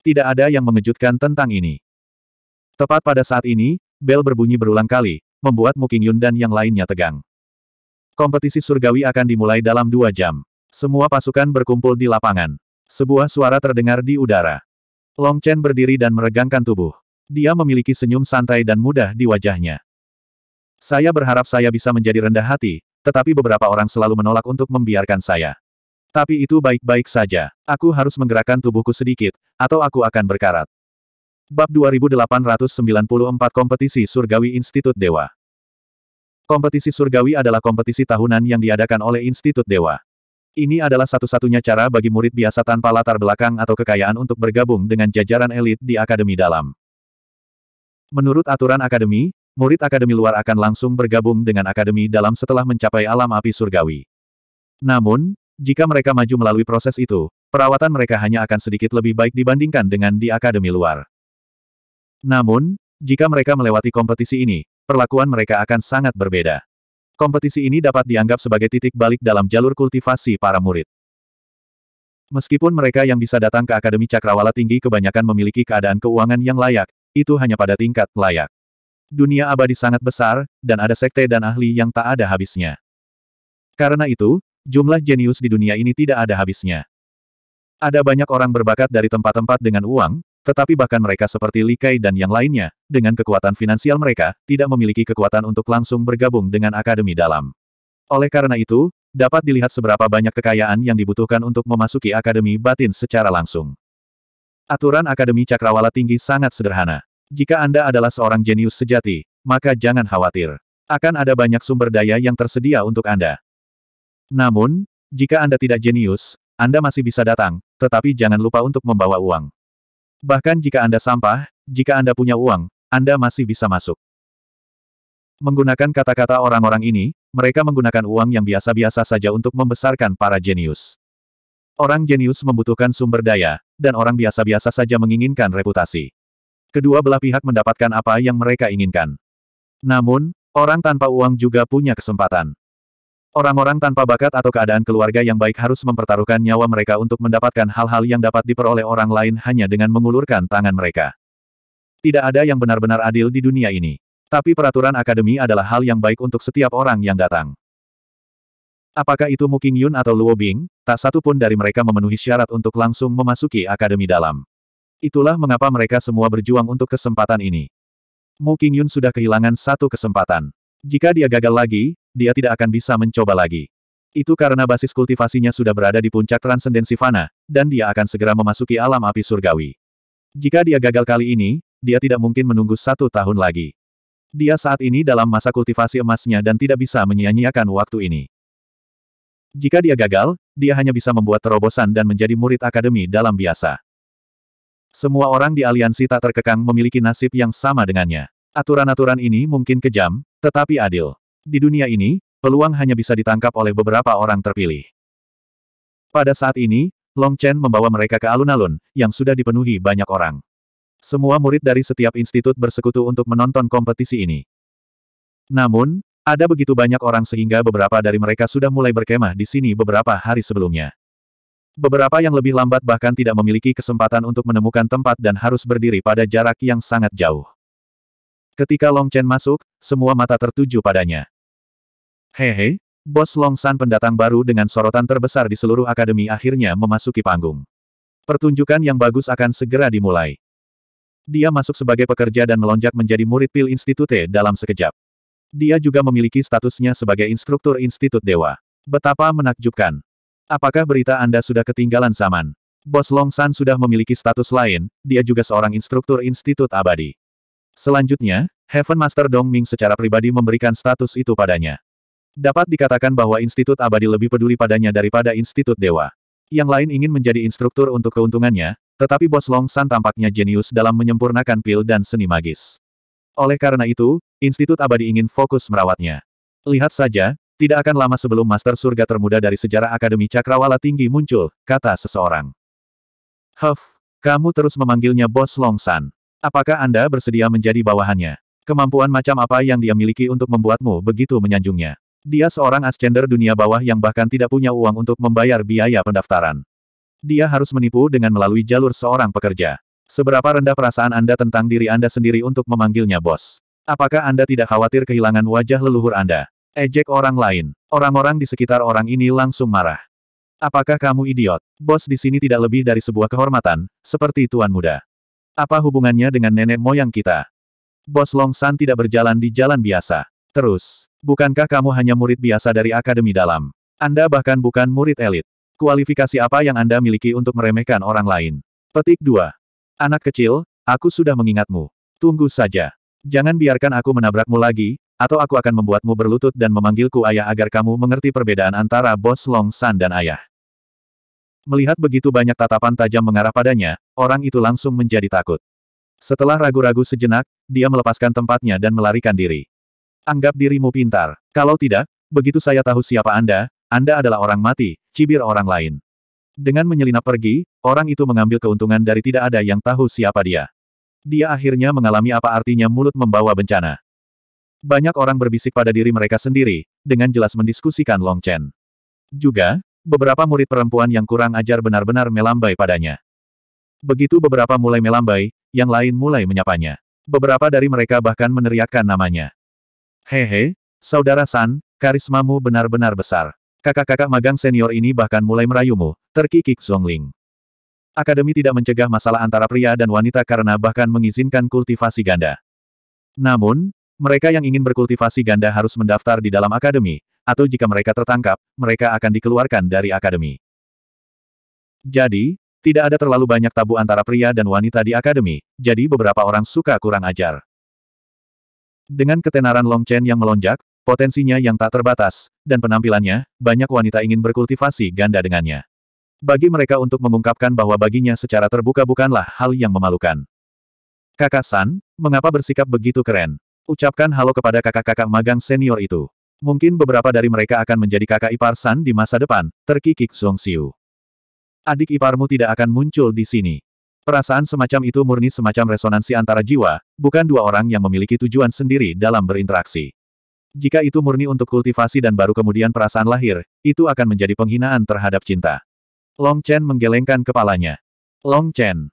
Tidak ada yang mengejutkan tentang ini. Tepat pada saat ini, bel berbunyi berulang kali, membuat Muking Yun dan yang lainnya tegang. Kompetisi surgawi akan dimulai dalam dua jam. Semua pasukan berkumpul di lapangan. Sebuah suara terdengar di udara. Long Chen berdiri dan meregangkan tubuh. Dia memiliki senyum santai dan mudah di wajahnya. Saya berharap saya bisa menjadi rendah hati, tetapi beberapa orang selalu menolak untuk membiarkan saya. Tapi itu baik-baik saja. Aku harus menggerakkan tubuhku sedikit, atau aku akan berkarat. Bab 2894 Kompetisi Surgawi Institut Dewa Kompetisi surgawi adalah kompetisi tahunan yang diadakan oleh Institut Dewa. Ini adalah satu-satunya cara bagi murid biasa tanpa latar belakang atau kekayaan untuk bergabung dengan jajaran elit di akademi dalam. Menurut aturan akademi, murid akademi luar akan langsung bergabung dengan akademi dalam setelah mencapai alam api surgawi. Namun, jika mereka maju melalui proses itu, perawatan mereka hanya akan sedikit lebih baik dibandingkan dengan di akademi luar. Namun, jika mereka melewati kompetisi ini, perlakuan mereka akan sangat berbeda. Kompetisi ini dapat dianggap sebagai titik balik dalam jalur kultivasi para murid. Meskipun mereka yang bisa datang ke Akademi Cakrawala Tinggi kebanyakan memiliki keadaan keuangan yang layak, itu hanya pada tingkat layak. Dunia abadi sangat besar, dan ada sekte dan ahli yang tak ada habisnya. Karena itu, jumlah jenius di dunia ini tidak ada habisnya. Ada banyak orang berbakat dari tempat-tempat dengan uang, tetapi bahkan mereka seperti Li Kai dan yang lainnya, dengan kekuatan finansial mereka, tidak memiliki kekuatan untuk langsung bergabung dengan Akademi Dalam. Oleh karena itu, dapat dilihat seberapa banyak kekayaan yang dibutuhkan untuk memasuki Akademi Batin secara langsung. Aturan Akademi Cakrawala Tinggi sangat sederhana. Jika Anda adalah seorang jenius sejati, maka jangan khawatir. Akan ada banyak sumber daya yang tersedia untuk Anda. Namun, jika Anda tidak jenius, Anda masih bisa datang, tetapi jangan lupa untuk membawa uang. Bahkan jika Anda sampah, jika Anda punya uang, Anda masih bisa masuk. Menggunakan kata-kata orang-orang ini, mereka menggunakan uang yang biasa-biasa saja untuk membesarkan para jenius. Orang jenius membutuhkan sumber daya, dan orang biasa-biasa saja menginginkan reputasi. Kedua belah pihak mendapatkan apa yang mereka inginkan. Namun, orang tanpa uang juga punya kesempatan. Orang-orang tanpa bakat atau keadaan keluarga yang baik harus mempertaruhkan nyawa mereka untuk mendapatkan hal-hal yang dapat diperoleh orang lain hanya dengan mengulurkan tangan mereka. Tidak ada yang benar-benar adil di dunia ini. Tapi peraturan akademi adalah hal yang baik untuk setiap orang yang datang. Apakah itu Mu Qingyun atau Luo Bing, tak satu pun dari mereka memenuhi syarat untuk langsung memasuki akademi dalam. Itulah mengapa mereka semua berjuang untuk kesempatan ini. Mu Qingyun sudah kehilangan satu kesempatan. Jika dia gagal lagi, dia tidak akan bisa mencoba lagi. Itu karena basis kultivasinya sudah berada di puncak transendensi fana, dan dia akan segera memasuki alam api surgawi. Jika dia gagal kali ini, dia tidak mungkin menunggu satu tahun lagi. Dia saat ini dalam masa kultivasi emasnya dan tidak bisa menyia-nyiakan waktu ini. Jika dia gagal, dia hanya bisa membuat terobosan dan menjadi murid akademi dalam biasa. Semua orang di aliansi tak terkekang memiliki nasib yang sama dengannya. Aturan-aturan ini mungkin kejam, tetapi adil. Di dunia ini, peluang hanya bisa ditangkap oleh beberapa orang terpilih. Pada saat ini, Long Chen membawa mereka ke alun-alun, yang sudah dipenuhi banyak orang. Semua murid dari setiap institut bersekutu untuk menonton kompetisi ini. Namun, ada begitu banyak orang sehingga beberapa dari mereka sudah mulai berkemah di sini beberapa hari sebelumnya. Beberapa yang lebih lambat bahkan tidak memiliki kesempatan untuk menemukan tempat dan harus berdiri pada jarak yang sangat jauh. Ketika Long Chen masuk, semua mata tertuju padanya. Hehe, bos Long San pendatang baru dengan sorotan terbesar di seluruh akademi akhirnya memasuki panggung. Pertunjukan yang bagus akan segera dimulai. Dia masuk sebagai pekerja dan melonjak menjadi murid Pil Institute dalam sekejap. Dia juga memiliki statusnya sebagai instruktur Institut Dewa. Betapa menakjubkan. Apakah berita Anda sudah ketinggalan zaman? Bos Long San sudah memiliki status lain, dia juga seorang instruktur Institut Abadi. Selanjutnya, Heaven Master Dong Ming secara pribadi memberikan status itu padanya. Dapat dikatakan bahwa Institut Abadi lebih peduli padanya daripada Institut Dewa. Yang lain ingin menjadi instruktur untuk keuntungannya, tetapi Bos Long San tampaknya jenius dalam menyempurnakan pil dan seni magis. Oleh karena itu, Institut Abadi ingin fokus merawatnya. Lihat saja, tidak akan lama sebelum Master Surga termuda dari sejarah Akademi Cakrawala Tinggi muncul, kata seseorang. Huff, kamu terus memanggilnya Bos Long San. Apakah Anda bersedia menjadi bawahannya? Kemampuan macam apa yang dia miliki untuk membuatmu begitu menyanjungnya? Dia seorang ascender dunia bawah yang bahkan tidak punya uang untuk membayar biaya pendaftaran. Dia harus menipu dengan melalui jalur seorang pekerja. Seberapa rendah perasaan Anda tentang diri Anda sendiri untuk memanggilnya bos? Apakah Anda tidak khawatir kehilangan wajah leluhur Anda? Ejek orang lain. Orang-orang di sekitar orang ini langsung marah. Apakah kamu idiot? Bos di sini tidak lebih dari sebuah kehormatan, seperti tuan muda. Apa hubungannya dengan nenek moyang kita? Bos Long San tidak berjalan di jalan biasa. Terus, bukankah kamu hanya murid biasa dari Akademi Dalam? Anda bahkan bukan murid elit. Kualifikasi apa yang Anda miliki untuk meremehkan orang lain? Petik 2. Anak kecil, aku sudah mengingatmu. Tunggu saja. Jangan biarkan aku menabrakmu lagi, atau aku akan membuatmu berlutut dan memanggilku ayah agar kamu mengerti perbedaan antara bos Long San dan ayah. Melihat begitu banyak tatapan tajam mengarah padanya, orang itu langsung menjadi takut. Setelah ragu-ragu sejenak, dia melepaskan tempatnya dan melarikan diri. Anggap dirimu pintar. Kalau tidak, begitu saya tahu siapa Anda, Anda adalah orang mati, cibir orang lain. Dengan menyelinap pergi, orang itu mengambil keuntungan dari tidak ada yang tahu siapa dia. Dia akhirnya mengalami apa artinya mulut membawa bencana. Banyak orang berbisik pada diri mereka sendiri, dengan jelas mendiskusikan Long Chen. Juga, Beberapa murid perempuan yang kurang ajar benar-benar melambai padanya. Begitu beberapa mulai melambai, yang lain mulai menyapanya. Beberapa dari mereka bahkan meneriakkan namanya. Hehe, saudara San, karismamu benar-benar besar. Kakak-kakak magang senior ini bahkan mulai merayumu, terkikik Zhongling. Akademi tidak mencegah masalah antara pria dan wanita karena bahkan mengizinkan kultivasi ganda. Namun, mereka yang ingin berkultivasi ganda harus mendaftar di dalam akademi, atau jika mereka tertangkap, mereka akan dikeluarkan dari akademi. Jadi, tidak ada terlalu banyak tabu antara pria dan wanita di akademi, jadi beberapa orang suka kurang ajar. Dengan ketenaran Long Chen yang melonjak, potensinya yang tak terbatas, dan penampilannya, banyak wanita ingin berkultivasi ganda dengannya. Bagi mereka untuk mengungkapkan bahwa baginya secara terbuka bukanlah hal yang memalukan. Kakak San, mengapa bersikap begitu keren? Ucapkan halo kepada kakak-kakak magang senior itu. Mungkin beberapa dari mereka akan menjadi kakak ipar San di masa depan, terkikik Song Xiu. Adik iparmu tidak akan muncul di sini. Perasaan semacam itu murni semacam resonansi antara jiwa, bukan dua orang yang memiliki tujuan sendiri dalam berinteraksi. Jika itu murni untuk kultivasi dan baru kemudian perasaan lahir, itu akan menjadi penghinaan terhadap cinta. Long Chen menggelengkan kepalanya. Long Chen.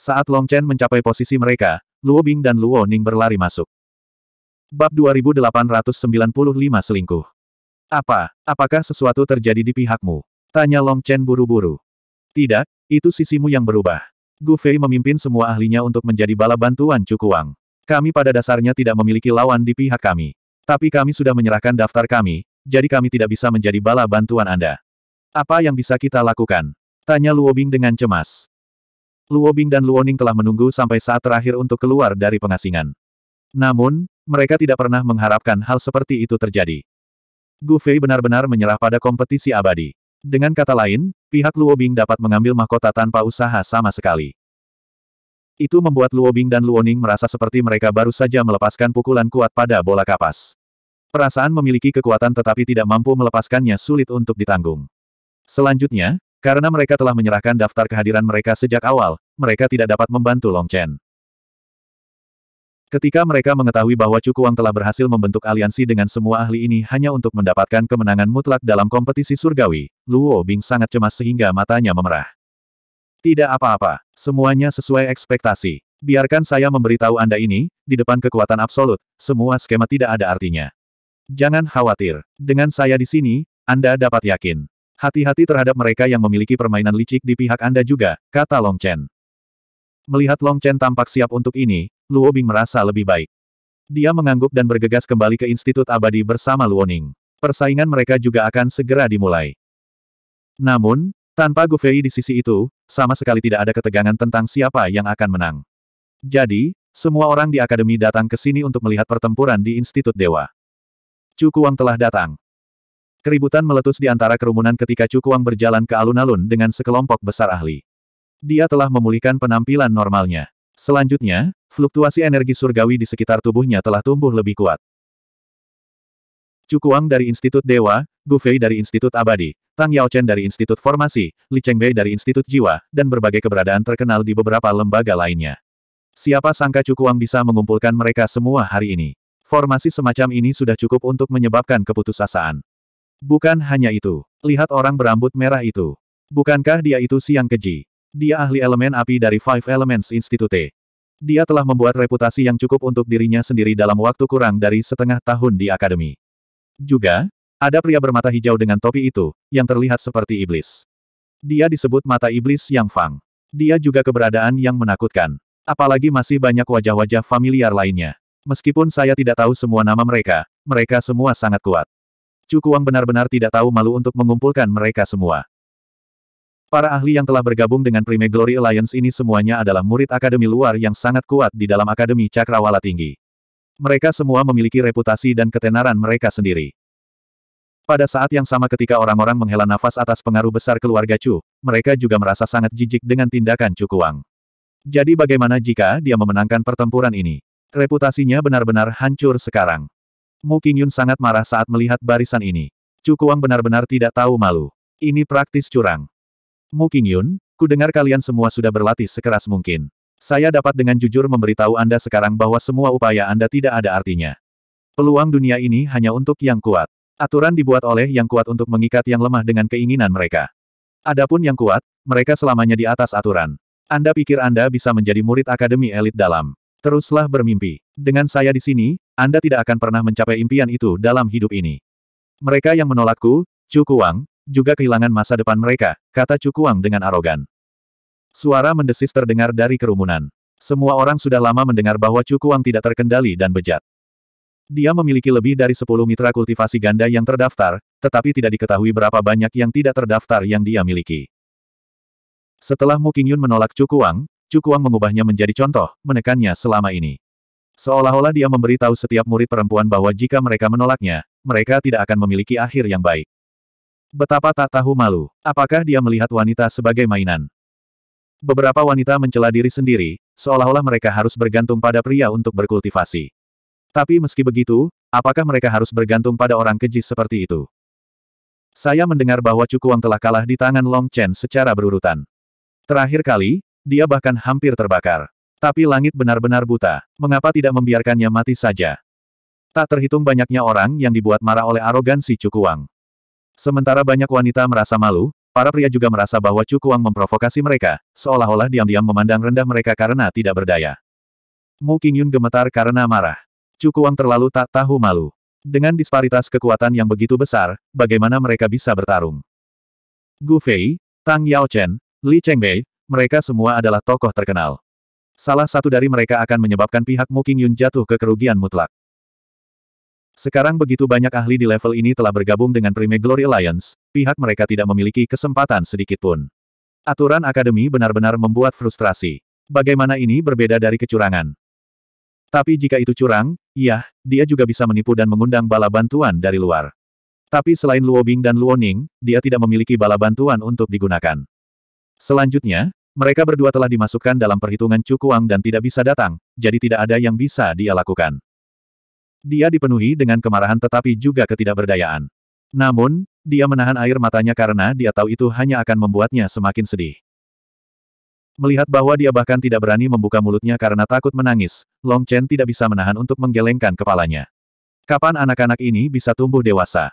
Saat Long Chen mencapai posisi mereka, Luo Bing dan Luo Ning berlari masuk. Bab 2895 Selingkuh. Apa, apakah sesuatu terjadi di pihakmu? Tanya Long Chen buru-buru. Tidak, itu sisimu yang berubah. Gu Fei memimpin semua ahlinya untuk menjadi bala bantuan Cukuang. Kami pada dasarnya tidak memiliki lawan di pihak kami. Tapi kami sudah menyerahkan daftar kami, jadi kami tidak bisa menjadi bala bantuan Anda. Apa yang bisa kita lakukan? Tanya Luo Bing dengan cemas. Luo Bing dan Luo Ning telah menunggu sampai saat terakhir untuk keluar dari pengasingan. Namun, mereka tidak pernah mengharapkan hal seperti itu terjadi. Gu Fei benar-benar menyerah pada kompetisi abadi. Dengan kata lain, pihak Luo Bing dapat mengambil mahkota tanpa usaha sama sekali. Itu membuat Luo Bing dan Luo Ning merasa seperti mereka baru saja melepaskan pukulan kuat pada bola kapas. Perasaan memiliki kekuatan tetapi tidak mampu melepaskannya sulit untuk ditanggung. Selanjutnya, karena mereka telah menyerahkan daftar kehadiran mereka sejak awal, mereka tidak dapat membantu Long Chen. Ketika mereka mengetahui bahwa Cukuang telah berhasil membentuk aliansi dengan semua ahli ini hanya untuk mendapatkan kemenangan mutlak dalam kompetisi surgawi, Luo Bing sangat cemas sehingga matanya memerah. Tidak apa-apa, semuanya sesuai ekspektasi. Biarkan saya memberitahu Anda ini, di depan kekuatan absolut, semua skema tidak ada artinya. Jangan khawatir, dengan saya di sini, Anda dapat yakin. Hati-hati terhadap mereka yang memiliki permainan licik di pihak Anda juga, kata Long Chen. Melihat Long Chen tampak siap untuk ini, Luo Bing merasa lebih baik. Dia mengangguk dan bergegas kembali ke Institut Abadi bersama Luoning. Persaingan mereka juga akan segera dimulai. Namun, tanpa Gu Fei di sisi itu, sama sekali tidak ada ketegangan tentang siapa yang akan menang. Jadi, semua orang di Akademi datang ke sini untuk melihat pertempuran di Institut Dewa. Cukuang telah datang. Keributan meletus di antara kerumunan ketika Cukuang berjalan ke alun-alun dengan sekelompok besar ahli. Dia telah memulihkan penampilan normalnya. Selanjutnya, fluktuasi energi surgawi di sekitar tubuhnya telah tumbuh lebih kuat. Cukuang dari Institut Dewa, Gu Fei dari Institut Abadi, Tang Yaochen dari Institut Formasi, Li Chengbei dari Institut Jiwa, dan berbagai keberadaan terkenal di beberapa lembaga lainnya. Siapa sangka Cukuang bisa mengumpulkan mereka semua hari ini. Formasi semacam ini sudah cukup untuk menyebabkan keputusasaan. Bukan hanya itu. Lihat orang berambut merah itu. Bukankah dia itu siang keji? Dia ahli elemen api dari Five Elements Institute. Dia telah membuat reputasi yang cukup untuk dirinya sendiri dalam waktu kurang dari setengah tahun di akademi. Juga, ada pria bermata hijau dengan topi itu, yang terlihat seperti iblis. Dia disebut mata iblis yang Fang. Dia juga keberadaan yang menakutkan. Apalagi masih banyak wajah-wajah familiar lainnya. Meskipun saya tidak tahu semua nama mereka, mereka semua sangat kuat. Cukuang benar-benar tidak tahu malu untuk mengumpulkan mereka semua. Para ahli yang telah bergabung dengan Prime Glory Alliance ini semuanya adalah murid akademi luar yang sangat kuat di dalam akademi cakrawala tinggi. Mereka semua memiliki reputasi dan ketenaran mereka sendiri. Pada saat yang sama ketika orang-orang menghela nafas atas pengaruh besar keluarga Chu, mereka juga merasa sangat jijik dengan tindakan Chu Kuang. Jadi bagaimana jika dia memenangkan pertempuran ini? Reputasinya benar-benar hancur sekarang. Mu Qingyun sangat marah saat melihat barisan ini. Chu Kuang benar-benar tidak tahu malu. Ini praktis curang. Mu Qingyun, dengar kalian semua sudah berlatih sekeras mungkin. Saya dapat dengan jujur memberitahu Anda sekarang bahwa semua upaya Anda tidak ada artinya. Peluang dunia ini hanya untuk yang kuat. Aturan dibuat oleh yang kuat untuk mengikat yang lemah dengan keinginan mereka. Adapun yang kuat, mereka selamanya di atas aturan. Anda pikir Anda bisa menjadi murid akademi elit dalam. Teruslah bermimpi. Dengan saya di sini, Anda tidak akan pernah mencapai impian itu dalam hidup ini. Mereka yang menolakku, Chu Kuang, juga kehilangan masa depan mereka, kata Cukuang dengan arogan. Suara mendesis terdengar dari kerumunan. Semua orang sudah lama mendengar bahwa Cukuang tidak terkendali dan bejat. Dia memiliki lebih dari 10 mitra kultivasi ganda yang terdaftar, tetapi tidak diketahui berapa banyak yang tidak terdaftar yang dia miliki. Setelah Mu Qingyun menolak Cukuang, Cukuang mengubahnya menjadi contoh, menekannya selama ini. Seolah-olah dia memberitahu setiap murid perempuan bahwa jika mereka menolaknya, mereka tidak akan memiliki akhir yang baik. Betapa tak tahu malu. Apakah dia melihat wanita sebagai mainan? Beberapa wanita mencela diri sendiri, seolah-olah mereka harus bergantung pada pria untuk berkultivasi. Tapi meski begitu, apakah mereka harus bergantung pada orang keji seperti itu? Saya mendengar bahwa Cukuang telah kalah di tangan Long Chen secara berurutan. Terakhir kali, dia bahkan hampir terbakar. Tapi langit benar-benar buta. Mengapa tidak membiarkannya mati saja? Tak terhitung banyaknya orang yang dibuat marah oleh arogansi Cukuang. Sementara banyak wanita merasa malu, para pria juga merasa bahwa Chu Kuang memprovokasi mereka, seolah-olah diam-diam memandang rendah mereka karena tidak berdaya. Mu Qingyun gemetar karena marah. Chu Kuang terlalu tak tahu malu. Dengan disparitas kekuatan yang begitu besar, bagaimana mereka bisa bertarung? Gu Fei, Tang Yaochen, Li Chengbei, mereka semua adalah tokoh terkenal. Salah satu dari mereka akan menyebabkan pihak Mu Qingyun jatuh ke kerugian mutlak. Sekarang begitu banyak ahli di level ini telah bergabung dengan Prime Glory Alliance, pihak mereka tidak memiliki kesempatan sedikit pun. Aturan akademi benar-benar membuat frustrasi. Bagaimana ini berbeda dari kecurangan? Tapi jika itu curang, ya, dia juga bisa menipu dan mengundang bala bantuan dari luar. Tapi selain Luo Bing dan Luo Ning, dia tidak memiliki bala bantuan untuk digunakan. Selanjutnya, mereka berdua telah dimasukkan dalam perhitungan cukuang dan tidak bisa datang, jadi tidak ada yang bisa dia lakukan. Dia dipenuhi dengan kemarahan tetapi juga ketidakberdayaan. Namun, dia menahan air matanya karena dia tahu itu hanya akan membuatnya semakin sedih. Melihat bahwa dia bahkan tidak berani membuka mulutnya karena takut menangis, Long Chen tidak bisa menahan untuk menggelengkan kepalanya. Kapan anak-anak ini bisa tumbuh dewasa?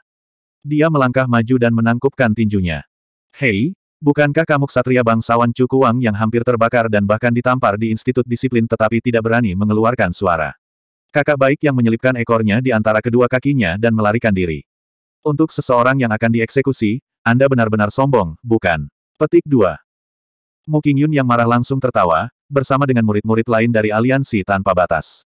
Dia melangkah maju dan menangkupkan tinjunya. Hei, bukankah kamu ksatria bangsawan Cukuang yang hampir terbakar dan bahkan ditampar di Institut Disiplin tetapi tidak berani mengeluarkan suara? Kakak baik yang menyelipkan ekornya di antara kedua kakinya dan melarikan diri. Untuk seseorang yang akan dieksekusi, Anda benar-benar sombong, bukan? Petik 2. Mu Qingyun yang marah langsung tertawa, bersama dengan murid-murid lain dari aliansi tanpa batas.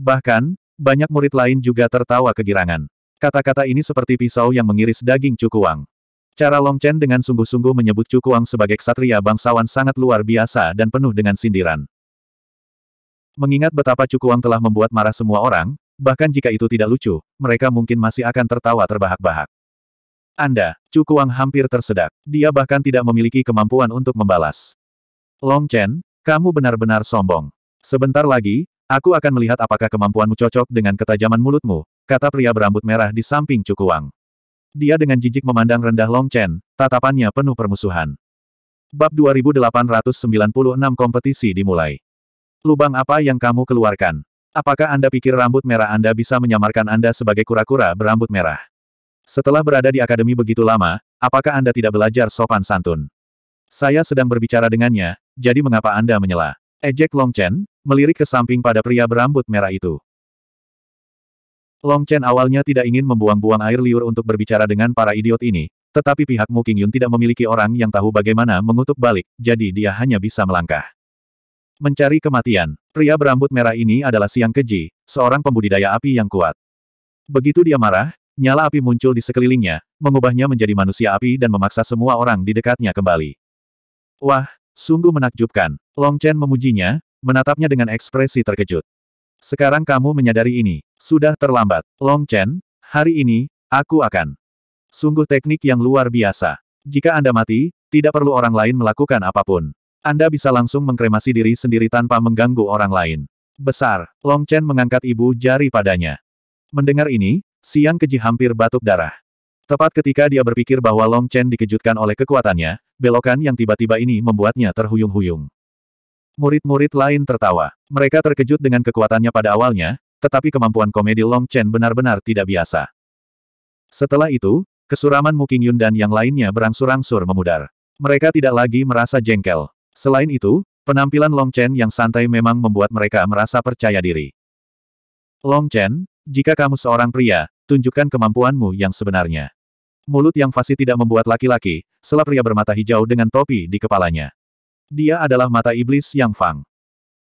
Bahkan, banyak murid lain juga tertawa kegirangan. Kata-kata ini seperti pisau yang mengiris daging cukuang. Cara Long Chen dengan sungguh-sungguh menyebut cukuang sebagai ksatria bangsawan sangat luar biasa dan penuh dengan sindiran. Mengingat betapa Cukuang telah membuat marah semua orang, bahkan jika itu tidak lucu, mereka mungkin masih akan tertawa terbahak-bahak. Anda, Cukuang hampir tersedak. Dia bahkan tidak memiliki kemampuan untuk membalas. Long Chen, kamu benar-benar sombong. Sebentar lagi, aku akan melihat apakah kemampuanmu cocok dengan ketajaman mulutmu, kata pria berambut merah di samping Cukuang. Dia dengan jijik memandang rendah Long Chen, tatapannya penuh permusuhan. Bab 2896 kompetisi dimulai. Lubang apa yang kamu keluarkan? Apakah Anda pikir rambut merah Anda bisa menyamarkan Anda sebagai kura-kura berambut merah? Setelah berada di akademi begitu lama, apakah Anda tidak belajar sopan santun? Saya sedang berbicara dengannya, jadi mengapa Anda menyela? Ejek Long Chen, melirik ke samping pada pria berambut merah itu. Long Chen awalnya tidak ingin membuang-buang air liur untuk berbicara dengan para idiot ini, tetapi pihak Mu Qingyun tidak memiliki orang yang tahu bagaimana mengutuk balik, jadi dia hanya bisa melangkah. Mencari kematian. Pria berambut merah ini adalah Siang Keji, seorang pembudidaya api yang kuat. Begitu dia marah, nyala api muncul di sekelilingnya, mengubahnya menjadi manusia api dan memaksa semua orang di dekatnya kembali. Wah, sungguh menakjubkan. Long Chen memujinya, menatapnya dengan ekspresi terkejut. Sekarang kamu menyadari ini. Sudah terlambat. Long Chen, hari ini, aku akan. Sungguh teknik yang luar biasa. Jika Anda mati, tidak perlu orang lain melakukan apapun. Anda bisa langsung mengkremasi diri sendiri tanpa mengganggu orang lain. Besar, Long Chen mengangkat ibu jari padanya. Mendengar ini, Siang Keji hampir batuk darah. Tepat ketika dia berpikir bahwa Long Chen dikejutkan oleh kekuatannya, belokan yang tiba-tiba ini membuatnya terhuyung-huyung. Murid-murid lain tertawa. Mereka terkejut dengan kekuatannya pada awalnya, tetapi kemampuan komedi Long Chen benar-benar tidak biasa. Setelah itu, kesuraman Mu Qingyun dan yang lainnya berangsur-angsur memudar. Mereka tidak lagi merasa jengkel. Selain itu, penampilan Long Chen yang santai memang membuat mereka merasa percaya diri. Long Chen, jika kamu seorang pria, tunjukkan kemampuanmu yang sebenarnya. Mulut yang fasih tidak membuat laki-laki, selap pria bermata hijau dengan topi di kepalanya. Dia adalah mata iblis yang fang.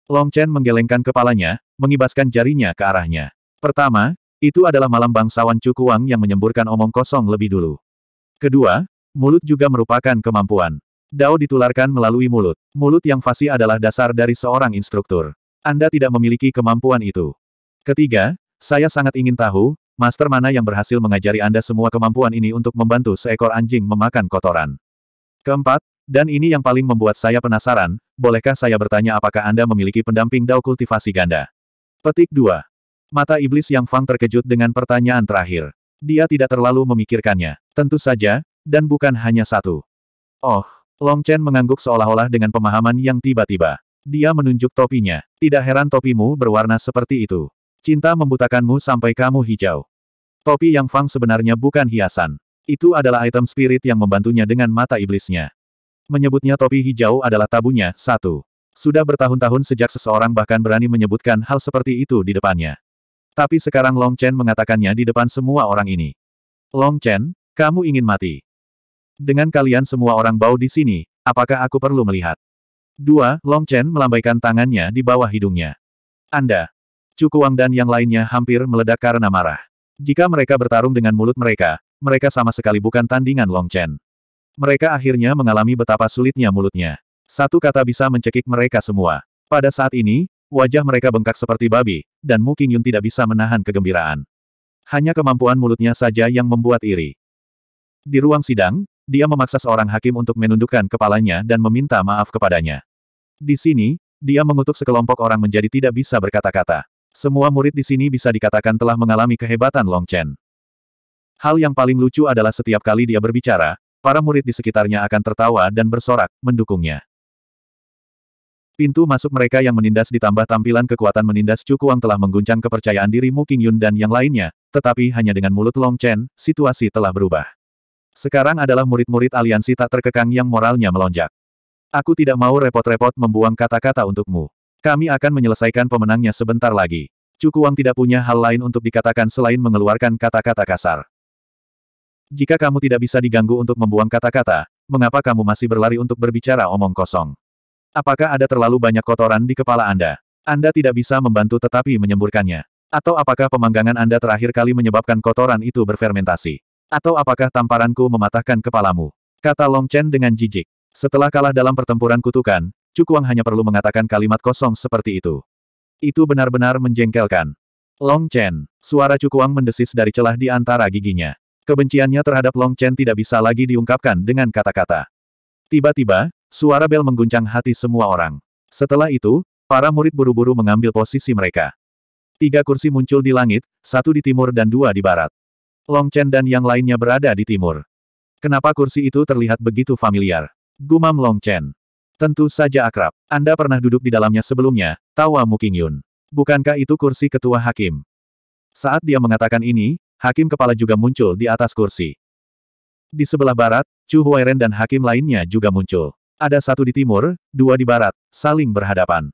Long Chen menggelengkan kepalanya, mengibaskan jarinya ke arahnya. Pertama, itu adalah malam bangsawan Cukuang yang menyemburkan omong kosong lebih dulu. Kedua, mulut juga merupakan kemampuan. Dao ditularkan melalui mulut. Mulut yang fasih adalah dasar dari seorang instruktur. Anda tidak memiliki kemampuan itu. Ketiga, saya sangat ingin tahu, master mana yang berhasil mengajari Anda semua kemampuan ini untuk membantu seekor anjing memakan kotoran. Keempat, dan ini yang paling membuat saya penasaran, bolehkah saya bertanya apakah Anda memiliki pendamping Dao kultivasi ganda? Petik 2. Mata iblis yang Fang terkejut dengan pertanyaan terakhir. Dia tidak terlalu memikirkannya. Tentu saja, dan bukan hanya satu. Oh, Long Chen mengangguk seolah-olah dengan pemahaman yang tiba-tiba. Dia menunjuk topinya. Tidak heran topimu berwarna seperti itu. Cinta membutakanmu sampai kamu hijau. Topi yang Fang sebenarnya bukan hiasan. Itu adalah item spirit yang membantunya dengan mata iblisnya. Menyebutnya topi hijau adalah tabunya, satu. Sudah bertahun-tahun sejak seseorang bahkan berani menyebutkan hal seperti itu di depannya. Tapi sekarang Long Chen mengatakannya di depan semua orang ini. Long Chen, kamu ingin mati. Dengan kalian semua orang bau di sini, apakah aku perlu melihat? Dua, Long Chen melambaikan tangannya di bawah hidungnya. Anda, Chu Kuang dan yang lainnya hampir meledak karena marah. Jika mereka bertarung dengan mulut mereka, mereka sama sekali bukan tandingan Long Chen. Mereka akhirnya mengalami betapa sulitnya mulutnya. Satu kata bisa mencekik mereka semua. Pada saat ini, wajah mereka bengkak seperti babi, dan Mu Qingyun tidak bisa menahan kegembiraan. Hanya kemampuan mulutnya saja yang membuat iri. Di ruang sidang, dia memaksa seorang hakim untuk menundukkan kepalanya dan meminta maaf kepadanya. Di sini, dia mengutuk sekelompok orang menjadi tidak bisa berkata-kata. Semua murid di sini bisa dikatakan telah mengalami kehebatan Long Chen. Hal yang paling lucu adalah setiap kali dia berbicara, para murid di sekitarnya akan tertawa dan bersorak, mendukungnya. Pintu masuk mereka yang menindas ditambah tampilan kekuatan menindas Cukuang telah mengguncang kepercayaan diri Mu Qingyun dan yang lainnya, tetapi hanya dengan mulut Long Chen, situasi telah berubah. Sekarang adalah murid-murid aliansi tak terkekang yang moralnya melonjak. Aku tidak mau repot-repot membuang kata-kata untukmu. Kami akan menyelesaikan pemenangnya sebentar lagi. Cukuang tidak punya hal lain untuk dikatakan selain mengeluarkan kata-kata kasar. Jika kamu tidak bisa diganggu untuk membuang kata-kata, mengapa kamu masih berlari untuk berbicara omong kosong? Apakah ada terlalu banyak kotoran di kepala Anda? Anda tidak bisa membantu tetapi menyemburkannya. Atau apakah pemanggangan Anda terakhir kali menyebabkan kotoran itu berfermentasi? Atau apakah tamparanku mematahkan kepalamu? Kata Long Chen dengan jijik. Setelah kalah dalam pertempuran kutukan, Cukuang hanya perlu mengatakan kalimat kosong seperti itu. Itu benar-benar menjengkelkan. Long Chen, suara Cukuang mendesis dari celah di antara giginya. Kebenciannya terhadap Long Chen tidak bisa lagi diungkapkan dengan kata-kata. Tiba-tiba, suara bel mengguncang hati semua orang. Setelah itu, para murid buru-buru mengambil posisi mereka. Tiga kursi muncul di langit, satu di timur dan dua di barat. Long Chen dan yang lainnya berada di timur. Kenapa kursi itu terlihat begitu familiar? Gumam Long Chen. Tentu saja akrab. Anda pernah duduk di dalamnya sebelumnya, tawa Muking Yun. Bukankah itu kursi ketua hakim? Saat dia mengatakan ini, hakim kepala juga muncul di atas kursi. Di sebelah barat, Chu Huairen dan hakim lainnya juga muncul. Ada satu di timur, dua di barat, saling berhadapan.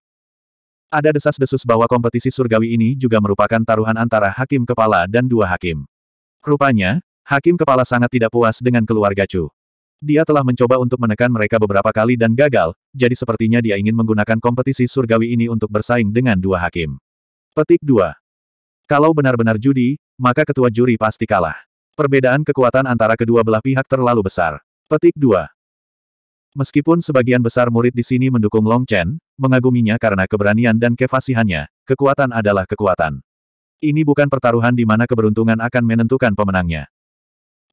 Ada desas-desus bahwa kompetisi surgawi ini juga merupakan taruhan antara hakim kepala dan dua hakim. Rupanya, hakim kepala sangat tidak puas dengan keluarga Chu. Dia telah mencoba untuk menekan mereka beberapa kali dan gagal, jadi sepertinya dia ingin menggunakan kompetisi surgawi ini untuk bersaing dengan dua hakim. Petik 2. Kalau benar-benar judi, maka ketua juri pasti kalah. Perbedaan kekuatan antara kedua belah pihak terlalu besar. Petik 2. Meskipun sebagian besar murid di sini mendukung Long Chen, mengaguminya karena keberanian dan kefasihannya, kekuatan adalah kekuatan. Ini bukan pertaruhan di mana keberuntungan akan menentukan pemenangnya.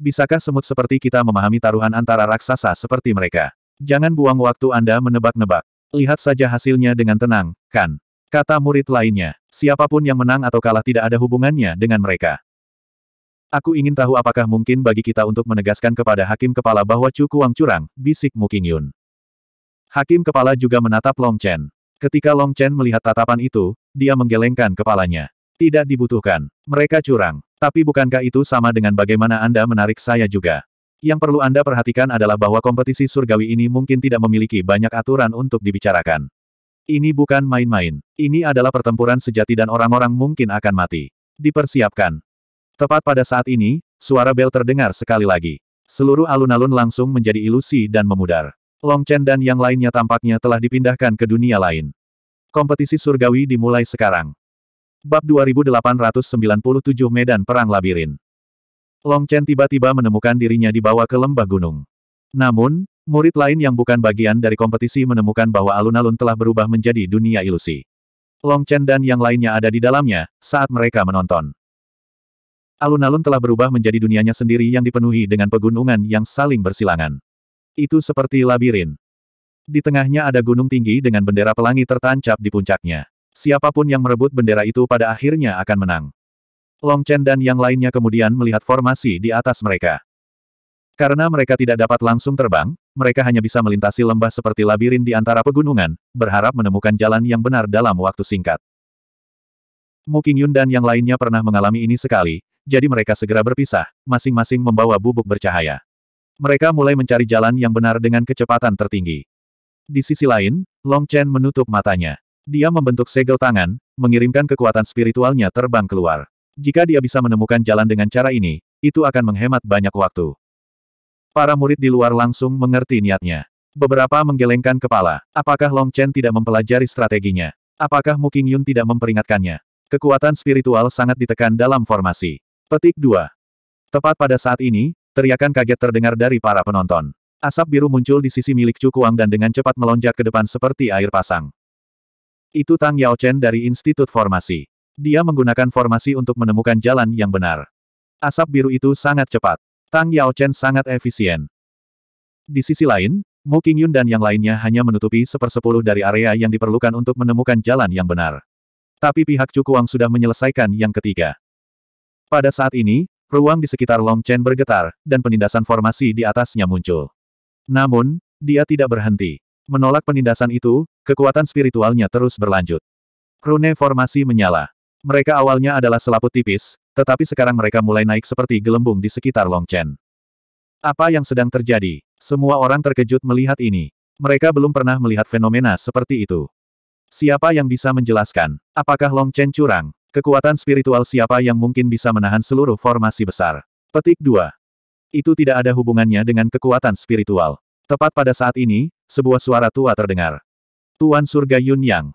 Bisakah semut seperti kita memahami taruhan antara raksasa seperti mereka? Jangan buang waktu Anda menebak-nebak. Lihat saja hasilnya dengan tenang, kan? Kata murid lainnya, siapapun yang menang atau kalah tidak ada hubungannya dengan mereka. Aku ingin tahu apakah mungkin bagi kita untuk menegaskan kepada hakim kepala bahwa Chu Kuang curang, bisik Muking Yun. Hakim kepala juga menatap Long Chen. Ketika Long Chen melihat tatapan itu, dia menggelengkan kepalanya. Tidak dibutuhkan. Mereka curang. Tapi bukankah itu sama dengan bagaimana Anda menarik saya juga? Yang perlu Anda perhatikan adalah bahwa kompetisi surgawi ini mungkin tidak memiliki banyak aturan untuk dibicarakan. Ini bukan main-main. Ini adalah pertempuran sejati dan orang-orang mungkin akan mati. Dipersiapkan. Tepat pada saat ini, suara bel terdengar sekali lagi. Seluruh alun-alun langsung menjadi ilusi dan memudar. Long Chen dan yang lainnya tampaknya telah dipindahkan ke dunia lain. Kompetisi surgawi dimulai sekarang. Bab 2897 Medan Perang Labirin Long Chen tiba-tiba menemukan dirinya dibawa ke lembah gunung. Namun, murid lain yang bukan bagian dari kompetisi menemukan bahwa alun-alun telah berubah menjadi dunia ilusi. Long Chen dan yang lainnya ada di dalamnya, saat mereka menonton. Alun-alun telah berubah menjadi dunianya sendiri yang dipenuhi dengan pegunungan yang saling bersilangan. Itu seperti labirin. Di tengahnya ada gunung tinggi dengan bendera pelangi tertancap di puncaknya. Siapapun yang merebut bendera itu pada akhirnya akan menang. Long Chen dan yang lainnya kemudian melihat formasi di atas mereka. Karena mereka tidak dapat langsung terbang, mereka hanya bisa melintasi lembah seperti labirin di antara pegunungan, berharap menemukan jalan yang benar dalam waktu singkat. Mu Qingyun dan yang lainnya pernah mengalami ini sekali, jadi mereka segera berpisah, masing-masing membawa bubuk bercahaya. Mereka mulai mencari jalan yang benar dengan kecepatan tertinggi. Di sisi lain, Long Chen menutup matanya. Dia membentuk segel tangan, mengirimkan kekuatan spiritualnya terbang keluar. Jika dia bisa menemukan jalan dengan cara ini, itu akan menghemat banyak waktu. Para murid di luar langsung mengerti niatnya. Beberapa menggelengkan kepala. Apakah Long Chen tidak mempelajari strateginya? Apakah Mu Qingyun tidak memperingatkannya? Kekuatan spiritual sangat ditekan dalam formasi. Petik 2. Tepat pada saat ini, teriakan kaget terdengar dari para penonton. Asap biru muncul di sisi milik Chu Kuang dan dengan cepat melonjak ke depan seperti air pasang. Itu Tang Yao Chen dari Institut Formasi. Dia menggunakan formasi untuk menemukan jalan yang benar. Asap biru itu sangat cepat. Tang Yao Chen sangat efisien. Di sisi lain, Mu Qingyun dan yang lainnya hanya menutupi sepersepuluh dari area yang diperlukan untuk menemukan jalan yang benar. Tapi pihak Chu Kuang sudah menyelesaikan yang ketiga. Pada saat ini, ruang di sekitar Long Chen bergetar, dan penindasan formasi di atasnya muncul. Namun, dia tidak berhenti. Menolak penindasan itu, kekuatan spiritualnya terus berlanjut. Rune formasi menyala. Mereka awalnya adalah selaput tipis, tetapi sekarang mereka mulai naik seperti gelembung di sekitar Long Chen. Apa yang sedang terjadi? Semua orang terkejut melihat ini. Mereka belum pernah melihat fenomena seperti itu. Siapa yang bisa menjelaskan? Apakah Long Chen curang? Kekuatan spiritual siapa yang mungkin bisa menahan seluruh formasi besar? Petik 2. Itu tidak ada hubungannya dengan kekuatan spiritual. Tepat pada saat ini, sebuah suara tua terdengar. Tuan Surga Yun Yang.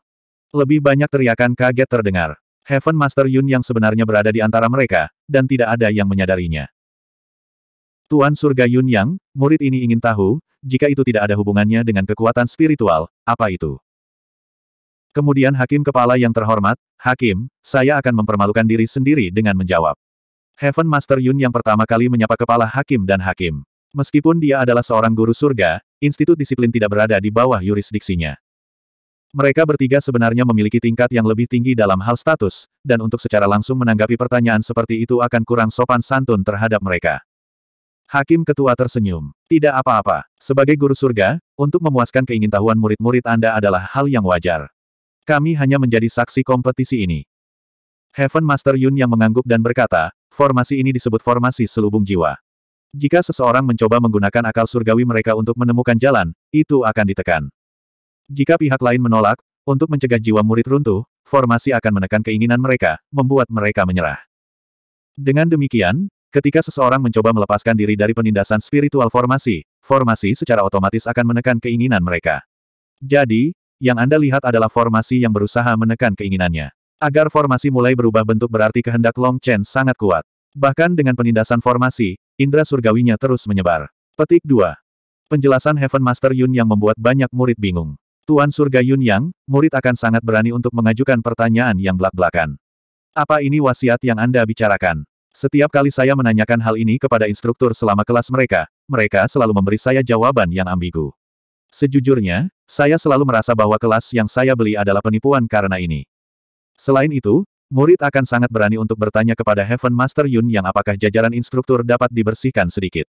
Lebih banyak teriakan kaget terdengar. Heaven Master Yun yang sebenarnya berada di antara mereka, dan tidak ada yang menyadarinya. Tuan Surga Yun Yang, murid ini ingin tahu, jika itu tidak ada hubungannya dengan kekuatan spiritual, apa itu? Kemudian Hakim Kepala yang terhormat, Hakim, saya akan mempermalukan diri sendiri dengan menjawab. Heaven Master Yun yang pertama kali menyapa Kepala Hakim dan Hakim. Meskipun dia adalah seorang guru surga, institut disiplin tidak berada di bawah yurisdiksinya. Mereka bertiga sebenarnya memiliki tingkat yang lebih tinggi dalam hal status, dan untuk secara langsung menanggapi pertanyaan seperti itu akan kurang sopan santun terhadap mereka. Hakim ketua tersenyum. Tidak apa-apa. Sebagai guru surga, untuk memuaskan keingintahuan murid-murid Anda adalah hal yang wajar. Kami hanya menjadi saksi kompetisi ini. Heaven Master Yun yang mengangguk dan berkata, formasi ini disebut formasi selubung jiwa. Jika seseorang mencoba menggunakan akal surgawi mereka untuk menemukan jalan, itu akan ditekan. Jika pihak lain menolak, untuk mencegah jiwa murid runtuh, formasi akan menekan keinginan mereka, membuat mereka menyerah. Dengan demikian, ketika seseorang mencoba melepaskan diri dari penindasan spiritual formasi, formasi secara otomatis akan menekan keinginan mereka. Jadi, yang Anda lihat adalah formasi yang berusaha menekan keinginannya. Agar formasi mulai berubah bentuk berarti kehendak Long Chen sangat kuat. Bahkan dengan penindasan formasi, indera surgawinya terus menyebar. Petik 2. Penjelasan Heaven Master Yun yang membuat banyak murid bingung. Tuan Surga Yun Yang, murid akan sangat berani untuk mengajukan pertanyaan yang belak-belakan. Apa ini wasiat yang Anda bicarakan? Setiap kali saya menanyakan hal ini kepada instruktur selama kelas mereka, mereka selalu memberi saya jawaban yang ambigu. Sejujurnya, saya selalu merasa bahwa kelas yang saya beli adalah penipuan karena ini. Selain itu, murid akan sangat berani untuk bertanya kepada Heaven Master Yun yang apakah jajaran instruktur dapat dibersihkan sedikit.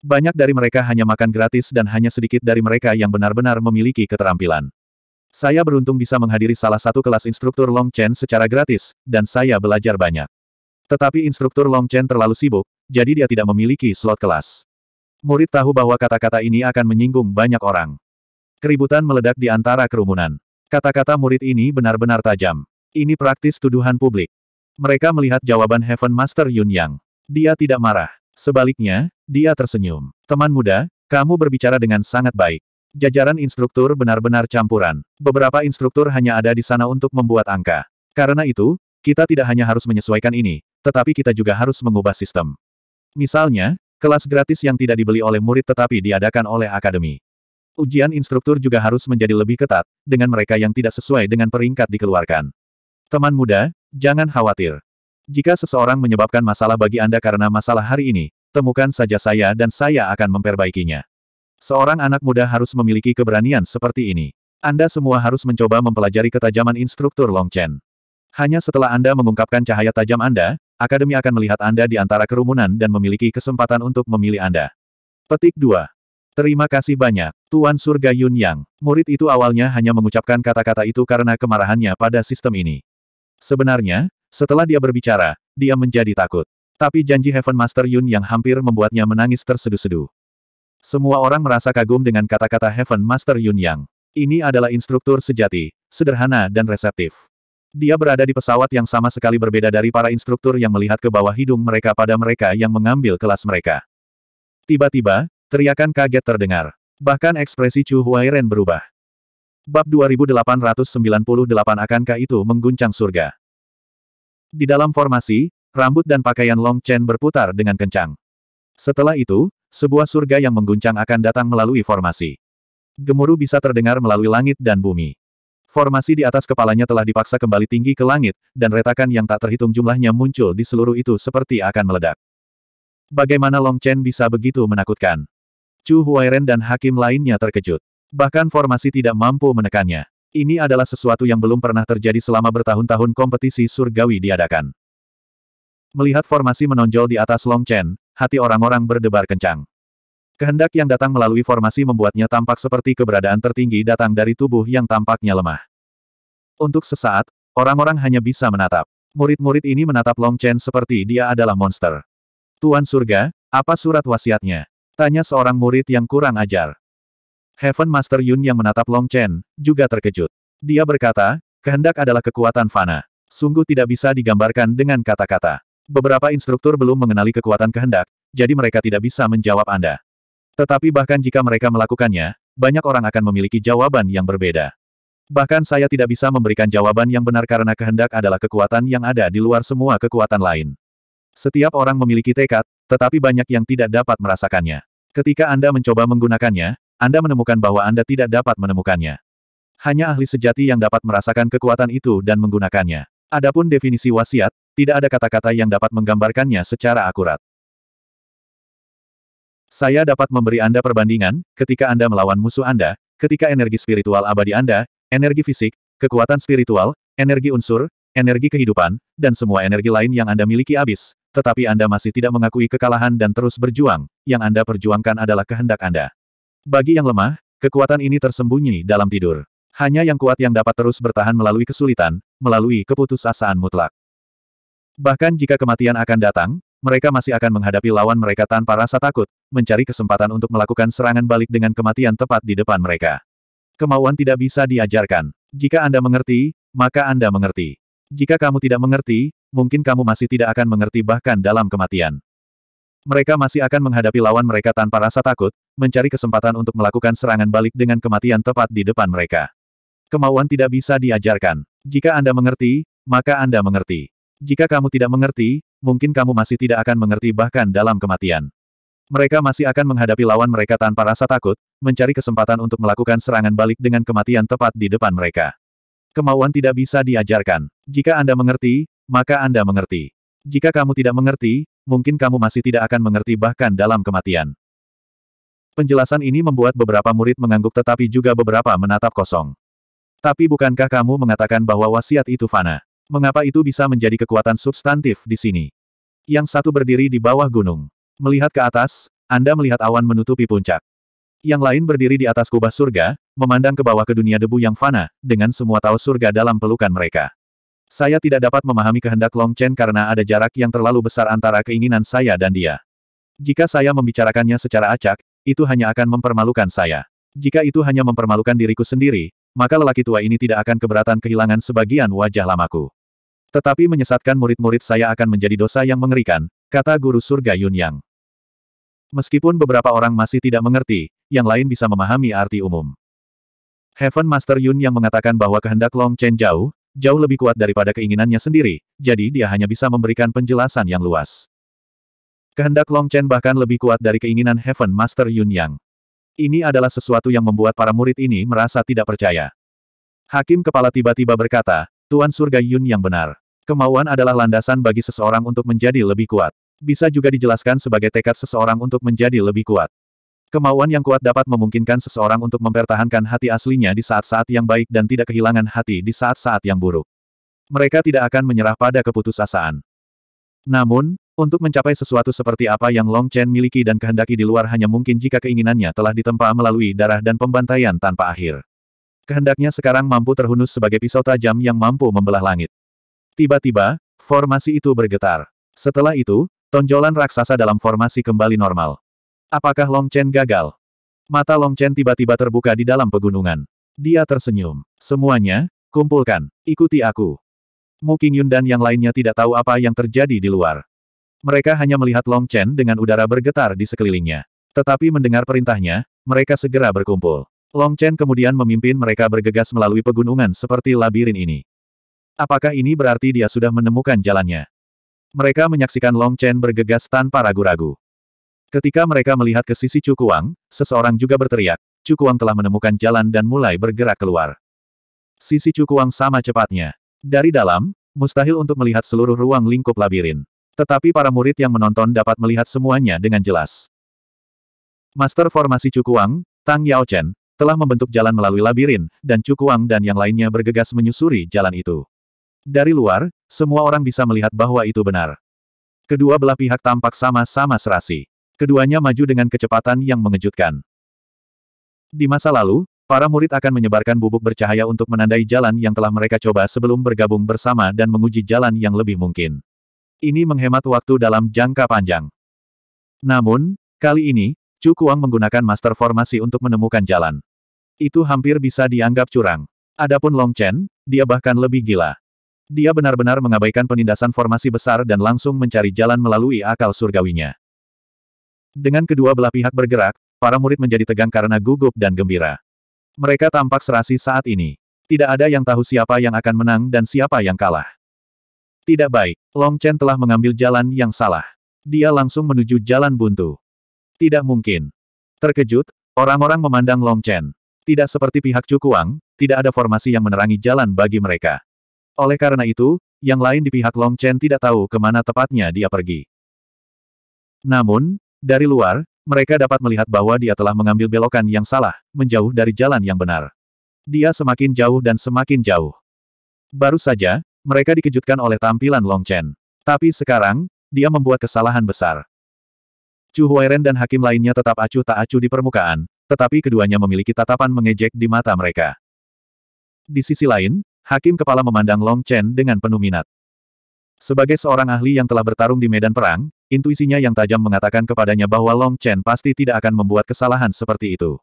Banyak dari mereka hanya makan gratis dan hanya sedikit dari mereka yang benar-benar memiliki keterampilan. Saya beruntung bisa menghadiri salah satu kelas instruktur Long Chen secara gratis, dan saya belajar banyak. Tetapi instruktur Long Chen terlalu sibuk, jadi dia tidak memiliki slot kelas. Murid tahu bahwa kata-kata ini akan menyinggung banyak orang. Keributan meledak di antara kerumunan. Kata-kata murid ini benar-benar tajam. Ini praktis tuduhan publik. Mereka melihat jawaban Heaven Master Yun Yang. Dia tidak marah. Sebaliknya, dia tersenyum. Teman muda, kamu berbicara dengan sangat baik. Jajaran instruktur benar-benar campuran. Beberapa instruktur hanya ada di sana untuk membuat angka. Karena itu, kita tidak hanya harus menyesuaikan ini, tetapi kita juga harus mengubah sistem. Misalnya, kelas gratis yang tidak dibeli oleh murid tetapi diadakan oleh akademi. Ujian instruktur juga harus menjadi lebih ketat, dengan mereka yang tidak sesuai dengan peringkat dikeluarkan. Teman muda, jangan khawatir. Jika seseorang menyebabkan masalah bagi Anda karena masalah hari ini, temukan saja saya dan saya akan memperbaikinya. Seorang anak muda harus memiliki keberanian seperti ini. Anda semua harus mencoba mempelajari ketajaman instruktur Long Chen. Hanya setelah Anda mengungkapkan cahaya tajam Anda, Akademi akan melihat Anda di antara kerumunan dan memiliki kesempatan untuk memilih Anda. Petik 2. Terima kasih banyak, Tuan Surga Yun Yang. Murid itu awalnya hanya mengucapkan kata-kata itu karena kemarahannya pada sistem ini. Sebenarnya, setelah dia berbicara, dia menjadi takut. Tapi janji Heaven Master Yun yang hampir membuatnya menangis terseduh-seduh. Semua orang merasa kagum dengan kata-kata Heaven Master Yun Yang. Ini adalah instruktur sejati, sederhana dan reseptif. Dia berada di pesawat yang sama sekali berbeda dari para instruktur yang melihat ke bawah hidung mereka pada mereka yang mengambil kelas mereka. Tiba-tiba, teriakan kaget terdengar. Bahkan ekspresi Chu Huairen berubah. Bab 2898 Akankah itu mengguncang surga? Di dalam formasi, rambut dan pakaian Long Chen berputar dengan kencang. Setelah itu, sebuah surga yang mengguncang akan datang melalui formasi. Gemuruh bisa terdengar melalui langit dan bumi. Formasi di atas kepalanya telah dipaksa kembali tinggi ke langit, dan retakan yang tak terhitung jumlahnya muncul di seluruh itu seperti akan meledak. Bagaimana Long Chen bisa begitu menakutkan? Chu Huairen dan hakim lainnya terkejut. Bahkan formasi tidak mampu menekannya. Ini adalah sesuatu yang belum pernah terjadi selama bertahun-tahun kompetisi surgawi diadakan. Melihat formasi menonjol di atas Long Chen, hati orang-orang berdebar kencang. Kehendak yang datang melalui formasi membuatnya tampak seperti keberadaan tertinggi datang dari tubuh yang tampaknya lemah. Untuk sesaat, orang-orang hanya bisa menatap. Murid-murid ini menatap Long Chen seperti dia adalah monster. Tuan surga, apa surat wasiatnya? Tanya seorang murid yang kurang ajar. Heaven Master Yun yang menatap Long Chen, juga terkejut. Dia berkata, kehendak adalah kekuatan fana. Sungguh tidak bisa digambarkan dengan kata-kata. Beberapa instruktur belum mengenali kekuatan kehendak, jadi mereka tidak bisa menjawab Anda. Tetapi bahkan jika mereka melakukannya, banyak orang akan memiliki jawaban yang berbeda. Bahkan saya tidak bisa memberikan jawaban yang benar karena kehendak adalah kekuatan yang ada di luar semua kekuatan lain. Setiap orang memiliki tekad, tetapi banyak yang tidak dapat merasakannya. Ketika Anda mencoba menggunakannya, anda menemukan bahwa Anda tidak dapat menemukannya. Hanya ahli sejati yang dapat merasakan kekuatan itu dan menggunakannya. Adapun definisi wasiat, tidak ada kata-kata yang dapat menggambarkannya secara akurat. Saya dapat memberi Anda perbandingan, ketika Anda melawan musuh Anda, ketika energi spiritual abadi Anda, energi fisik, kekuatan spiritual, energi unsur, energi kehidupan, dan semua energi lain yang Anda miliki habis, tetapi Anda masih tidak mengakui kekalahan dan terus berjuang, yang Anda perjuangkan adalah kehendak Anda. Bagi yang lemah, kekuatan ini tersembunyi dalam tidur. Hanya yang kuat yang dapat terus bertahan melalui kesulitan, melalui keputusasaan mutlak. Bahkan jika kematian akan datang, mereka masih akan menghadapi lawan mereka tanpa rasa takut, mencari kesempatan untuk melakukan serangan balik dengan kematian tepat di depan mereka. Kemauan tidak bisa diajarkan. Jika Anda mengerti, maka Anda mengerti. Jika kamu tidak mengerti, mungkin kamu masih tidak akan mengerti bahkan dalam kematian. Mereka masih akan menghadapi lawan mereka tanpa rasa takut, mencari kesempatan untuk melakukan serangan balik dengan kematian tepat di depan mereka. Kemauan tidak bisa diajarkan. Jika Anda mengerti, maka Anda mengerti. Jika kamu tidak mengerti, mungkin kamu masih tidak akan mengerti bahkan dalam kematian. Mereka masih akan menghadapi lawan mereka tanpa rasa takut, mencari kesempatan untuk melakukan serangan balik dengan kematian tepat di depan mereka. Kemauan tidak bisa diajarkan. Jika Anda mengerti, maka Anda mengerti. Jika kamu tidak mengerti, mungkin kamu masih tidak akan mengerti bahkan dalam kematian. Penjelasan ini membuat beberapa murid mengangguk tetapi juga beberapa menatap kosong. Tapi bukankah kamu mengatakan bahwa wasiat itu fana? Mengapa itu bisa menjadi kekuatan substantif di sini? Yang satu berdiri di bawah gunung. Melihat ke atas, Anda melihat awan menutupi puncak. Yang lain berdiri di atas kubah surga, memandang ke bawah ke dunia debu yang fana, dengan semua tahu surga dalam pelukan mereka. Saya tidak dapat memahami kehendak Long Chen karena ada jarak yang terlalu besar antara keinginan saya dan dia. Jika saya membicarakannya secara acak, itu hanya akan mempermalukan saya. Jika itu hanya mempermalukan diriku sendiri, maka lelaki tua ini tidak akan keberatan kehilangan sebagian wajah lamaku. Tetapi menyesatkan murid-murid saya akan menjadi dosa yang mengerikan, kata guru surga Yun Yang. Meskipun beberapa orang masih tidak mengerti, yang lain bisa memahami arti umum. Heaven Master Yun yang mengatakan bahwa kehendak Long Chen jauh, jauh lebih kuat daripada keinginannya sendiri, jadi dia hanya bisa memberikan penjelasan yang luas. Kehendak Long Chen bahkan lebih kuat dari keinginan Heaven Master Yun Yang. Ini adalah sesuatu yang membuat para murid ini merasa tidak percaya. Hakim kepala tiba-tiba berkata, Tuan Surga Yun yang benar. Kemauan adalah landasan bagi seseorang untuk menjadi lebih kuat. Bisa juga dijelaskan sebagai tekad seseorang untuk menjadi lebih kuat. Kemauan yang kuat dapat memungkinkan seseorang untuk mempertahankan hati aslinya di saat-saat yang baik dan tidak kehilangan hati di saat-saat yang buruk. Mereka tidak akan menyerah pada keputusasaan. Namun, untuk mencapai sesuatu seperti apa yang Long Chen miliki dan kehendaki di luar hanya mungkin jika keinginannya telah ditempa melalui darah dan pembantaian tanpa akhir. Kehendaknya sekarang mampu terhunus sebagai pisau tajam yang mampu membelah langit. Tiba-tiba, formasi itu bergetar. Setelah itu, tonjolan raksasa dalam formasi kembali normal. Apakah Long Chen gagal? Mata Long Chen tiba-tiba terbuka di dalam pegunungan. Dia tersenyum. Semuanya, kumpulkan, ikuti aku. Mu Qingyun dan yang lainnya tidak tahu apa yang terjadi di luar. Mereka hanya melihat Long Chen dengan udara bergetar di sekelilingnya. Tetapi mendengar perintahnya, mereka segera berkumpul. Long Chen kemudian memimpin mereka bergegas melalui pegunungan seperti labirin ini. Apakah ini berarti dia sudah menemukan jalannya? Mereka menyaksikan Long Chen bergegas tanpa ragu-ragu. Ketika mereka melihat ke sisi Cukuang, seseorang juga berteriak, Cukuang telah menemukan jalan dan mulai bergerak keluar. Sisi Cukuang sama cepatnya. Dari dalam, mustahil untuk melihat seluruh ruang lingkup labirin. Tetapi para murid yang menonton dapat melihat semuanya dengan jelas. Master formasi Cukuang, Tang Yaochen, telah membentuk jalan melalui labirin, dan Cukuang dan yang lainnya bergegas menyusuri jalan itu. Dari luar, semua orang bisa melihat bahwa itu benar. Kedua belah pihak tampak sama-sama serasi. Keduanya maju dengan kecepatan yang mengejutkan. Di masa lalu, para murid akan menyebarkan bubuk bercahaya untuk menandai jalan yang telah mereka coba sebelum bergabung bersama dan menguji jalan yang lebih mungkin. Ini menghemat waktu dalam jangka panjang. Namun, kali ini, Chu Kuang menggunakan master formasi untuk menemukan jalan. Itu hampir bisa dianggap curang. Adapun Long Chen, dia bahkan lebih gila. Dia benar-benar mengabaikan penindasan formasi besar dan langsung mencari jalan melalui akal surgawinya. Dengan kedua belah pihak bergerak, para murid menjadi tegang karena gugup dan gembira. Mereka tampak serasi saat ini. Tidak ada yang tahu siapa yang akan menang dan siapa yang kalah. Tidak baik, Long Chen telah mengambil jalan yang salah. Dia langsung menuju jalan buntu. Tidak mungkin. Terkejut, orang-orang memandang Long Chen. Tidak seperti pihak Cukuang, tidak ada formasi yang menerangi jalan bagi mereka. Oleh karena itu, yang lain di pihak Long Chen tidak tahu kemana tepatnya dia pergi. Namun, dari luar, mereka dapat melihat bahwa dia telah mengambil belokan yang salah, menjauh dari jalan yang benar. Dia semakin jauh dan semakin jauh. Baru saja, mereka dikejutkan oleh tampilan Long Chen. Tapi sekarang, dia membuat kesalahan besar. Chu Huairen dan hakim lainnya tetap acuh tak acuh di permukaan, tetapi keduanya memiliki tatapan mengejek di mata mereka. Di sisi lain, hakim kepala memandang Long Chen dengan penuh minat. Sebagai seorang ahli yang telah bertarung di medan perang, intuisinya yang tajam mengatakan kepadanya bahwa Long Chen pasti tidak akan membuat kesalahan seperti itu.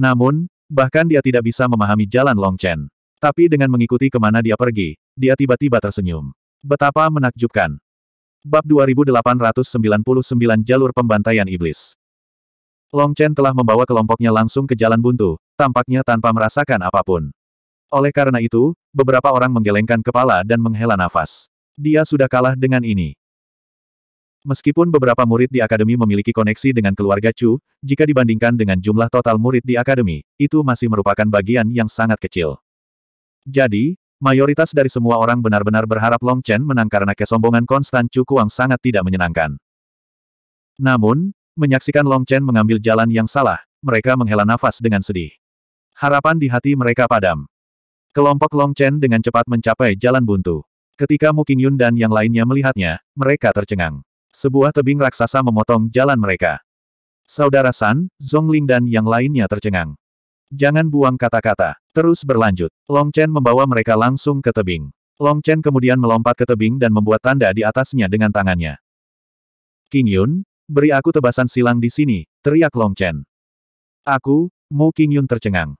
Namun, bahkan dia tidak bisa memahami jalan Long Chen. Tapi dengan mengikuti kemana dia pergi, dia tiba-tiba tersenyum. Betapa menakjubkan. Bab 2899 Jalur Pembantaian Iblis Long Chen telah membawa kelompoknya langsung ke jalan buntu, tampaknya tanpa merasakan apapun. Oleh karena itu, beberapa orang menggelengkan kepala dan menghela nafas. Dia sudah kalah dengan ini. Meskipun beberapa murid di akademi memiliki koneksi dengan keluarga Chu, jika dibandingkan dengan jumlah total murid di akademi, itu masih merupakan bagian yang sangat kecil. Jadi, mayoritas dari semua orang benar-benar berharap Long Chen menang karena kesombongan Konstan Chu Kuang sangat tidak menyenangkan. Namun, menyaksikan Long Chen mengambil jalan yang salah, mereka menghela nafas dengan sedih. Harapan di hati mereka padam. Kelompok Long Chen dengan cepat mencapai jalan buntu. Ketika Mu Yun dan yang lainnya melihatnya, mereka tercengang. Sebuah tebing raksasa memotong jalan mereka. Saudara San, Zhongling dan yang lainnya tercengang. Jangan buang kata-kata. Terus berlanjut. Long Chen membawa mereka langsung ke tebing. Long Chen kemudian melompat ke tebing dan membuat tanda di atasnya dengan tangannya. King Yun, beri aku tebasan silang di sini, teriak Long Chen. Aku, Mu King Yun tercengang.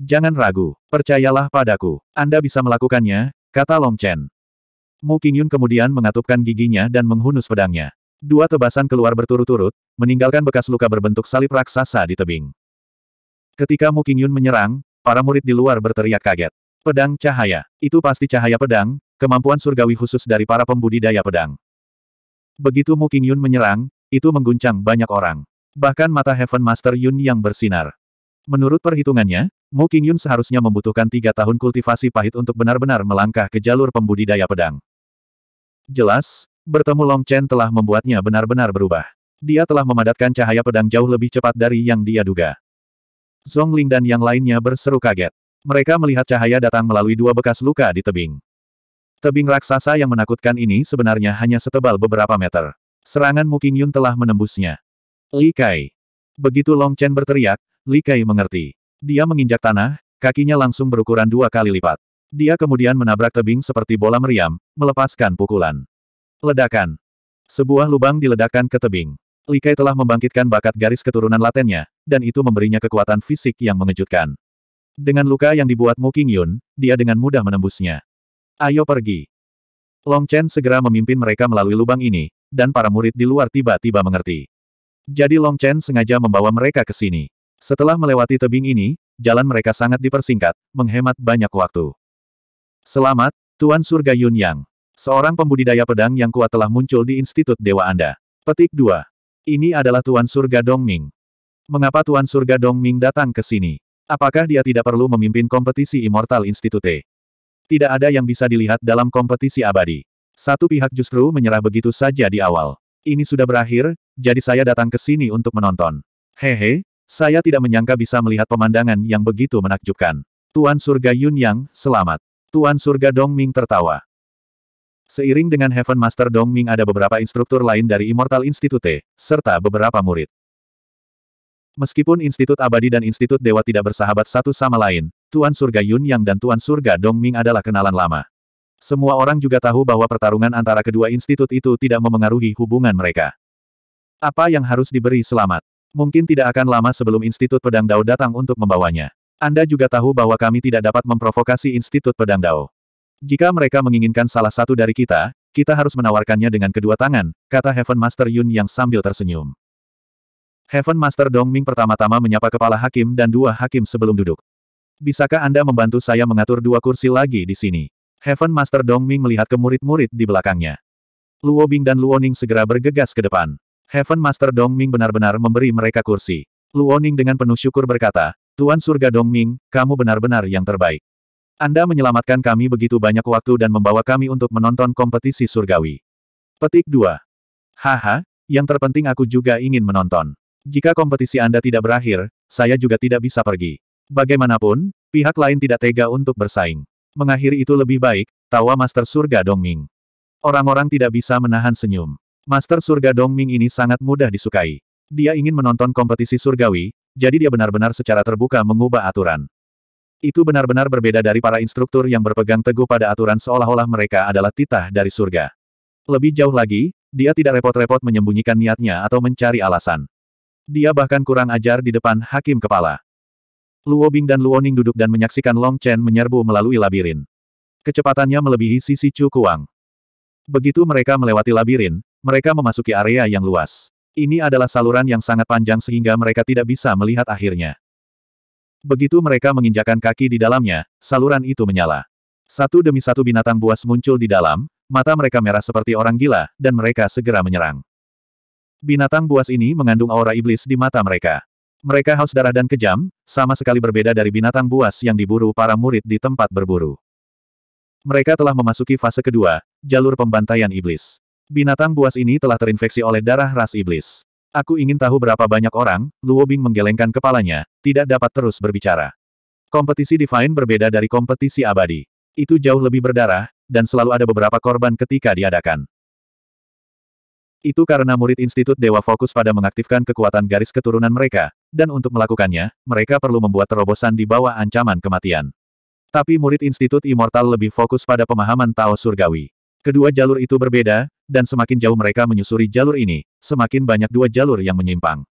Jangan ragu, percayalah padaku, Anda bisa melakukannya, kata Long Chen. Mu King Yun kemudian mengatupkan giginya dan menghunus pedangnya. Dua tebasan keluar berturut-turut, meninggalkan bekas luka berbentuk salib raksasa di tebing. Ketika Mu Qingyun menyerang, para murid di luar berteriak kaget. Pedang cahaya. Itu pasti cahaya pedang, kemampuan surgawi khusus dari para pembudidaya pedang. Begitu Mu Qingyun menyerang, itu mengguncang banyak orang. Bahkan mata Heaven Master Yun yang bersinar. Menurut perhitungannya, Mu Qingyun seharusnya membutuhkan tiga tahun kultivasi pahit untuk benar-benar melangkah ke jalur pembudidaya pedang. Jelas, bertemu Long Chen telah membuatnya benar-benar berubah. Dia telah memadatkan cahaya pedang jauh lebih cepat dari yang dia duga. Zong Ling dan yang lainnya berseru kaget. Mereka melihat cahaya datang melalui dua bekas luka di tebing. Tebing raksasa yang menakutkan ini sebenarnya hanya setebal beberapa meter. Serangan Mu Qingyun telah menembusnya. Li Kai. Begitu Long Chen berteriak, Li Kai mengerti. Dia menginjak tanah, kakinya langsung berukuran dua kali lipat. Dia kemudian menabrak tebing seperti bola meriam, melepaskan pukulan. Ledakan. Sebuah lubang diledakkan ke tebing. Li Kai telah membangkitkan bakat garis keturunan latennya, dan itu memberinya kekuatan fisik yang mengejutkan. Dengan luka yang dibuat Mu King Yun, dia dengan mudah menembusnya. Ayo pergi. Long Chen segera memimpin mereka melalui lubang ini, dan para murid di luar tiba-tiba mengerti. Jadi Long Chen sengaja membawa mereka ke sini. Setelah melewati tebing ini, jalan mereka sangat dipersingkat, menghemat banyak waktu. Selamat, Tuan Surga Yun Yang. Seorang pembudidaya pedang yang kuat telah muncul di Institut Dewa Anda. Petik 2. Ini adalah Tuan Surga Dongming. Mengapa Tuan Surga Dongming datang ke sini? Apakah dia tidak perlu memimpin kompetisi Immortal Institute? Tidak ada yang bisa dilihat dalam kompetisi abadi. Satu pihak justru menyerah begitu saja di awal. Ini sudah berakhir, jadi saya datang ke sini untuk menonton. Hehe, saya tidak menyangka bisa melihat pemandangan yang begitu menakjubkan. Tuan Surga Yun Yang, selamat. Tuan Surga Dongming tertawa. Seiring dengan Heaven Master Dong Ming ada beberapa instruktur lain dari Immortal Institute, serta beberapa murid. Meskipun Institut Abadi dan Institut Dewa tidak bersahabat satu sama lain, Tuan Surga Yun Yang dan Tuan Surga Dong Ming adalah kenalan lama. Semua orang juga tahu bahwa pertarungan antara kedua institut itu tidak memengaruhi hubungan mereka. Apa yang harus diberi selamat? Mungkin tidak akan lama sebelum Institut Pedang Dao datang untuk membawanya. Anda juga tahu bahwa kami tidak dapat memprovokasi Institut Pedang Dao. Jika mereka menginginkan salah satu dari kita, kita harus menawarkannya dengan kedua tangan, kata Heaven Master Yun yang sambil tersenyum. Heaven Master Dong Ming pertama-tama menyapa kepala hakim dan dua hakim sebelum duduk. Bisakah Anda membantu saya mengatur dua kursi lagi di sini? Heaven Master Dong Ming melihat ke murid-murid di belakangnya. Luo Bing dan Luo Ning segera bergegas ke depan. Heaven Master Dong Ming benar-benar memberi mereka kursi. Luo Ning dengan penuh syukur berkata, Tuan Surga Dong Ming, kamu benar-benar yang terbaik. Anda menyelamatkan kami begitu banyak waktu dan membawa kami untuk menonton kompetisi surgawi. Petik 2. Haha, yang terpenting aku juga ingin menonton. Jika kompetisi Anda tidak berakhir, saya juga tidak bisa pergi. Bagaimanapun, pihak lain tidak tega untuk bersaing. Mengakhiri itu lebih baik, tawa Master Surga Dongming. Orang-orang tidak bisa menahan senyum. Master Surga Dongming ini sangat mudah disukai. Dia ingin menonton kompetisi surgawi, jadi dia benar-benar secara terbuka mengubah aturan. Itu benar-benar berbeda dari para instruktur yang berpegang teguh pada aturan seolah-olah mereka adalah titah dari surga. Lebih jauh lagi, dia tidak repot-repot menyembunyikan niatnya atau mencari alasan. Dia bahkan kurang ajar di depan hakim kepala. Luo Bing dan Luo Ning duduk dan menyaksikan Long Chen menyerbu melalui labirin. Kecepatannya melebihi sisi Chu Kuang. Begitu mereka melewati labirin, mereka memasuki area yang luas. Ini adalah saluran yang sangat panjang sehingga mereka tidak bisa melihat akhirnya. Begitu mereka menginjakan kaki di dalamnya, saluran itu menyala. Satu demi satu binatang buas muncul di dalam, mata mereka merah seperti orang gila, dan mereka segera menyerang. Binatang buas ini mengandung aura iblis di mata mereka. Mereka haus darah dan kejam, sama sekali berbeda dari binatang buas yang diburu para murid di tempat berburu. Mereka telah memasuki fase kedua, jalur pembantaian iblis. Binatang buas ini telah terinfeksi oleh darah ras iblis. Aku ingin tahu berapa banyak orang, Luo Bing menggelengkan kepalanya, tidak dapat terus berbicara. Kompetisi Divine berbeda dari kompetisi abadi. Itu jauh lebih berdarah, dan selalu ada beberapa korban ketika diadakan. Itu karena murid Institut Dewa fokus pada mengaktifkan kekuatan garis keturunan mereka, dan untuk melakukannya, mereka perlu membuat terobosan di bawah ancaman kematian. Tapi murid Institut Immortal lebih fokus pada pemahaman Tao Surgawi. Kedua jalur itu berbeda, dan semakin jauh mereka menyusuri jalur ini, semakin banyak dua jalur yang menyimpang.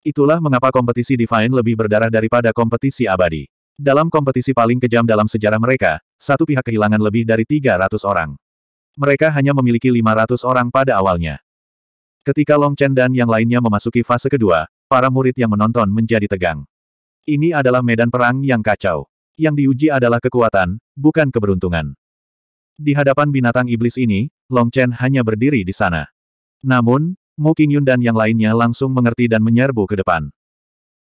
Itulah mengapa kompetisi Divine lebih berdarah daripada kompetisi abadi. Dalam kompetisi paling kejam dalam sejarah mereka, satu pihak kehilangan lebih dari 300 orang. Mereka hanya memiliki 500 orang pada awalnya. Ketika Long Chen dan yang lainnya memasuki fase kedua, para murid yang menonton menjadi tegang. Ini adalah medan perang yang kacau. Yang diuji adalah kekuatan, bukan keberuntungan. Di hadapan binatang iblis ini, Long Chen hanya berdiri di sana. Namun, Mu Qingyun dan yang lainnya langsung mengerti dan menyerbu ke depan.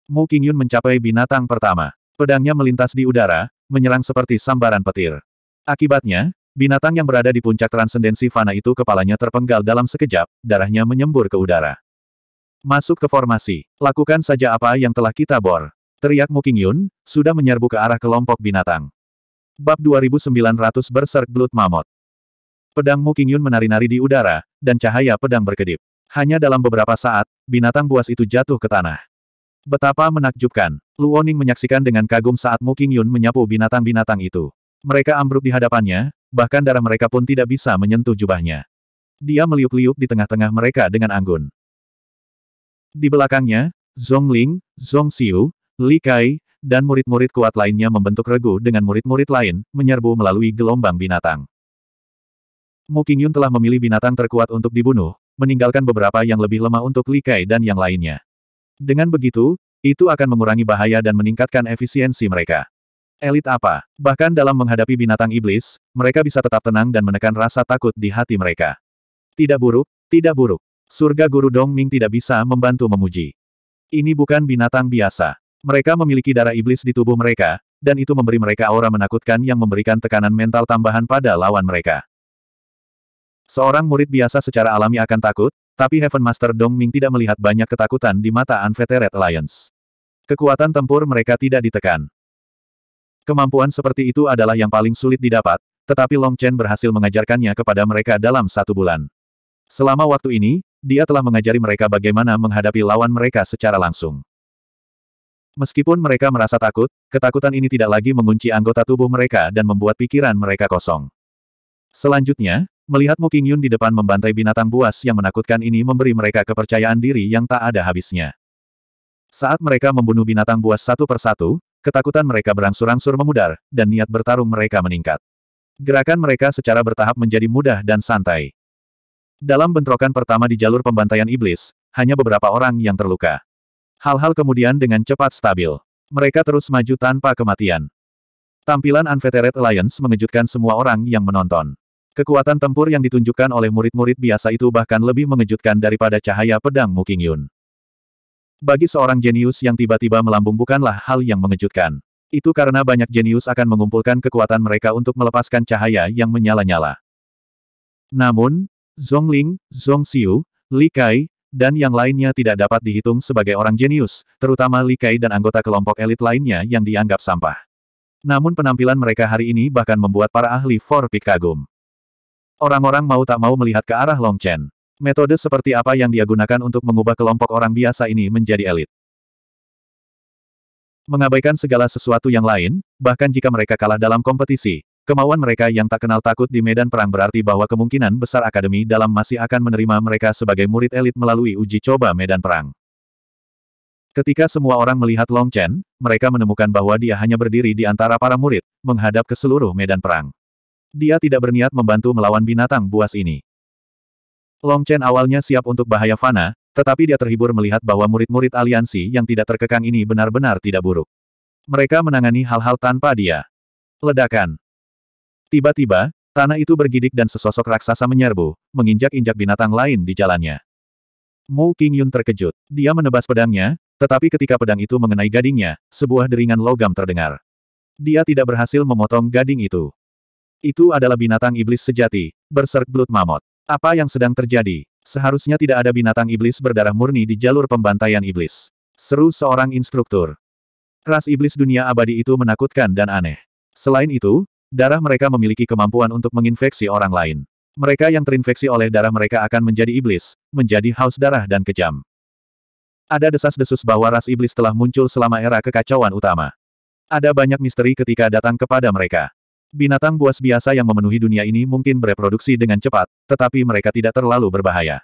Mu Qingyun mencapai binatang pertama. Pedangnya melintas di udara, menyerang seperti sambaran petir. Akibatnya, binatang yang berada di puncak transendensi fana itu kepalanya terpenggal dalam sekejap, darahnya menyembur ke udara. Masuk ke formasi. Lakukan saja apa yang telah kita bor. Teriak Mu Qingyun, sudah menyerbu ke arah kelompok binatang. Bab 2900 Berserk Blood Mamot Pedang Mu Qingyun menari-nari di udara, dan cahaya pedang berkedip. Hanya dalam beberapa saat, binatang buas itu jatuh ke tanah. Betapa menakjubkan, Luoning menyaksikan dengan kagum saat Mu Qingyun menyapu binatang-binatang itu. Mereka ambruk di hadapannya, bahkan darah mereka pun tidak bisa menyentuh jubahnya. Dia meliuk-liuk di tengah-tengah mereka dengan anggun. Di belakangnya, Zhong Ling, Zhong Xiu, Li Kai, dan murid-murid kuat lainnya membentuk regu dengan murid-murid lain, menyerbu melalui gelombang binatang. Mu Qingyun telah memilih binatang terkuat untuk dibunuh, meninggalkan beberapa yang lebih lemah untuk Li Kai dan yang lainnya. Dengan begitu, itu akan mengurangi bahaya dan meningkatkan efisiensi mereka. Elit apa? Bahkan dalam menghadapi binatang iblis, mereka bisa tetap tenang dan menekan rasa takut di hati mereka. Tidak buruk, tidak buruk. Surga Guru Dong Ming tidak bisa membantu memuji. Ini bukan binatang biasa. Mereka memiliki darah iblis di tubuh mereka, dan itu memberi mereka aura menakutkan yang memberikan tekanan mental tambahan pada lawan mereka. Seorang murid biasa secara alami akan takut, tapi Heaven Master Dong Ming tidak melihat banyak ketakutan di mata Unvetered Alliance. Kekuatan tempur mereka tidak ditekan. Kemampuan seperti itu adalah yang paling sulit didapat, tetapi Long Chen berhasil mengajarkannya kepada mereka dalam satu bulan. Selama waktu ini, dia telah mengajari mereka bagaimana menghadapi lawan mereka secara langsung. Meskipun mereka merasa takut, ketakutan ini tidak lagi mengunci anggota tubuh mereka dan membuat pikiran mereka kosong. Selanjutnya, Melihat Mu Qingyun di depan membantai binatang buas yang menakutkan ini memberi mereka kepercayaan diri yang tak ada habisnya. Saat mereka membunuh binatang buas satu persatu, ketakutan mereka berangsur-angsur memudar, dan niat bertarung mereka meningkat. Gerakan mereka secara bertahap menjadi mudah dan santai. Dalam bentrokan pertama di jalur pembantaian iblis, hanya beberapa orang yang terluka. Hal-hal kemudian dengan cepat stabil. Mereka terus maju tanpa kematian. Tampilan Unfettered Alliance mengejutkan semua orang yang menonton. Kekuatan tempur yang ditunjukkan oleh murid-murid biasa itu bahkan lebih mengejutkan daripada cahaya pedang Muking Yun. Bagi seorang jenius yang tiba-tiba melambung bukanlah hal yang mengejutkan. Itu karena banyak jenius akan mengumpulkan kekuatan mereka untuk melepaskan cahaya yang menyala-nyala. Namun, Zhong Ling, Zhong Xiu, Li Kai, dan yang lainnya tidak dapat dihitung sebagai orang jenius, terutama Li Kai dan anggota kelompok elit lainnya yang dianggap sampah. Namun penampilan mereka hari ini bahkan membuat para ahli Four Peak kagum. Orang-orang mau tak mau melihat ke arah Long Chen. Metode seperti apa yang dia gunakan untuk mengubah kelompok orang biasa ini menjadi elit. Mengabaikan segala sesuatu yang lain, bahkan jika mereka kalah dalam kompetisi, kemauan mereka yang tak kenal takut di medan perang berarti bahwa kemungkinan besar akademi dalam masih akan menerima mereka sebagai murid elit melalui uji coba medan perang. Ketika semua orang melihat Long Chen, mereka menemukan bahwa dia hanya berdiri di antara para murid, menghadap ke seluruh medan perang. Dia tidak berniat membantu melawan binatang buas ini. Long Chen awalnya siap untuk bahaya fana, tetapi dia terhibur melihat bahwa murid-murid aliansi yang tidak terkekang ini benar-benar tidak buruk. Mereka menangani hal-hal tanpa dia. Ledakan. Tiba-tiba, tanah itu bergidik dan sesosok raksasa menyerbu, menginjak-injak binatang lain di jalannya. Mu King Yun terkejut. Dia menebas pedangnya, tetapi ketika pedang itu mengenai gadingnya, sebuah deringan logam terdengar. Dia tidak berhasil memotong gading itu. Itu adalah binatang iblis sejati, berserk Blood Mammoth. Apa yang sedang terjadi? Seharusnya tidak ada binatang iblis berdarah murni di jalur pembantaian iblis. Seru seorang instruktur. Ras iblis dunia abadi itu menakutkan dan aneh. Selain itu, darah mereka memiliki kemampuan untuk menginfeksi orang lain. Mereka yang terinfeksi oleh darah mereka akan menjadi iblis, menjadi haus darah dan kejam. Ada desas-desus bahwa ras iblis telah muncul selama era kekacauan utama. Ada banyak misteri ketika datang kepada mereka. Binatang buas biasa yang memenuhi dunia ini mungkin bereproduksi dengan cepat, tetapi mereka tidak terlalu berbahaya.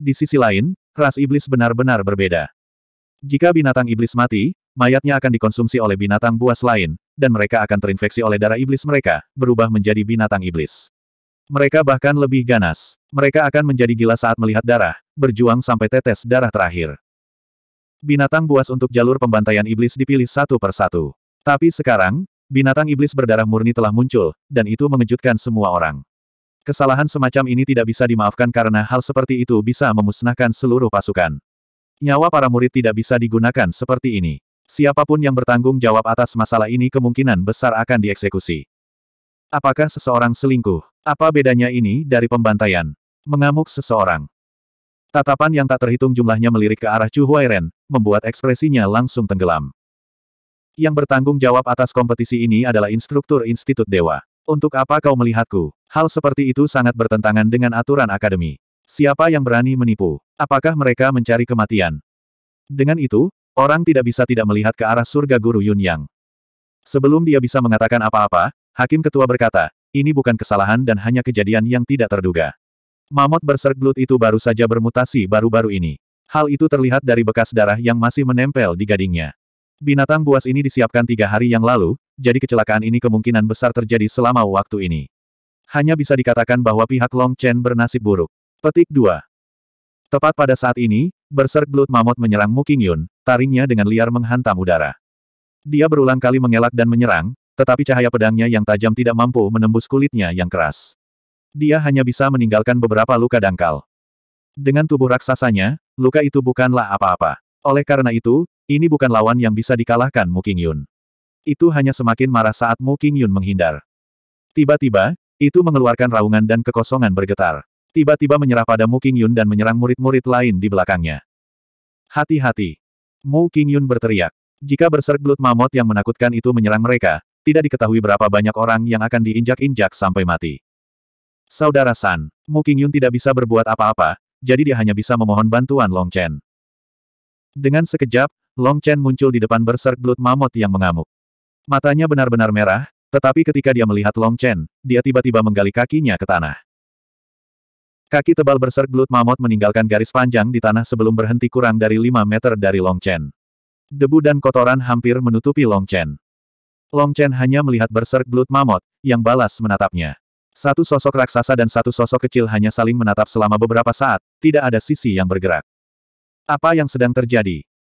Di sisi lain, ras iblis benar-benar berbeda. Jika binatang iblis mati, mayatnya akan dikonsumsi oleh binatang buas lain, dan mereka akan terinfeksi oleh darah iblis mereka, berubah menjadi binatang iblis. Mereka bahkan lebih ganas. Mereka akan menjadi gila saat melihat darah, berjuang sampai tetes darah terakhir. Binatang buas untuk jalur pembantaian iblis dipilih satu per satu. Tapi sekarang, Binatang iblis berdarah murni telah muncul, dan itu mengejutkan semua orang. Kesalahan semacam ini tidak bisa dimaafkan karena hal seperti itu bisa memusnahkan seluruh pasukan. Nyawa para murid tidak bisa digunakan seperti ini. Siapapun yang bertanggung jawab atas masalah ini kemungkinan besar akan dieksekusi. Apakah seseorang selingkuh? Apa bedanya ini dari pembantaian? Mengamuk seseorang. Tatapan yang tak terhitung jumlahnya melirik ke arah Chu Huairen, membuat ekspresinya langsung tenggelam. Yang bertanggung jawab atas kompetisi ini adalah instruktur Institut Dewa. Untuk apa kau melihatku? Hal seperti itu sangat bertentangan dengan aturan akademi. Siapa yang berani menipu? Apakah mereka mencari kematian? Dengan itu, orang tidak bisa tidak melihat ke arah surga guru Yun Yang. Sebelum dia bisa mengatakan apa-apa, Hakim Ketua berkata, ini bukan kesalahan dan hanya kejadian yang tidak terduga. Mamot berserk blut itu baru saja bermutasi baru-baru ini. Hal itu terlihat dari bekas darah yang masih menempel di gadingnya. Binatang buas ini disiapkan tiga hari yang lalu, jadi kecelakaan ini kemungkinan besar terjadi selama waktu ini. Hanya bisa dikatakan bahwa pihak Long Chen bernasib buruk. Petik 2. Tepat pada saat ini, Berserk Blood Mammoth menyerang Mu Qingyun, taringnya dengan liar menghantam udara. Dia berulang kali mengelak dan menyerang, tetapi cahaya pedangnya yang tajam tidak mampu menembus kulitnya yang keras. Dia hanya bisa meninggalkan beberapa luka dangkal. Dengan tubuh raksasanya, luka itu bukanlah apa-apa. Oleh karena itu, ini bukan lawan yang bisa dikalahkan Mu Yun. Itu hanya semakin marah saat Mu Yun menghindar. Tiba-tiba, itu mengeluarkan raungan dan kekosongan bergetar. Tiba-tiba menyerah pada Mu Yun dan menyerang murid-murid lain di belakangnya. Hati-hati. Mu Yun berteriak. Jika berserk belut mamot yang menakutkan itu menyerang mereka, tidak diketahui berapa banyak orang yang akan diinjak-injak sampai mati. Saudara San, Mu Yun tidak bisa berbuat apa-apa, jadi dia hanya bisa memohon bantuan Long Chen. Dengan sekejap, Long Chen muncul di depan berserk Blood Mammoth yang mengamuk. Matanya benar-benar merah, tetapi ketika dia melihat Long Chen, dia tiba-tiba menggali kakinya ke tanah. Kaki tebal berserk Blood Mammoth meninggalkan garis panjang di tanah sebelum berhenti kurang dari 5 meter dari Long Chen. Debu dan kotoran hampir menutupi Long Chen. Long Chen hanya melihat berserk Blood Mammoth, yang balas menatapnya. Satu sosok raksasa dan satu sosok kecil hanya saling menatap selama beberapa saat, tidak ada sisi yang bergerak. Apa yang sedang terjadi?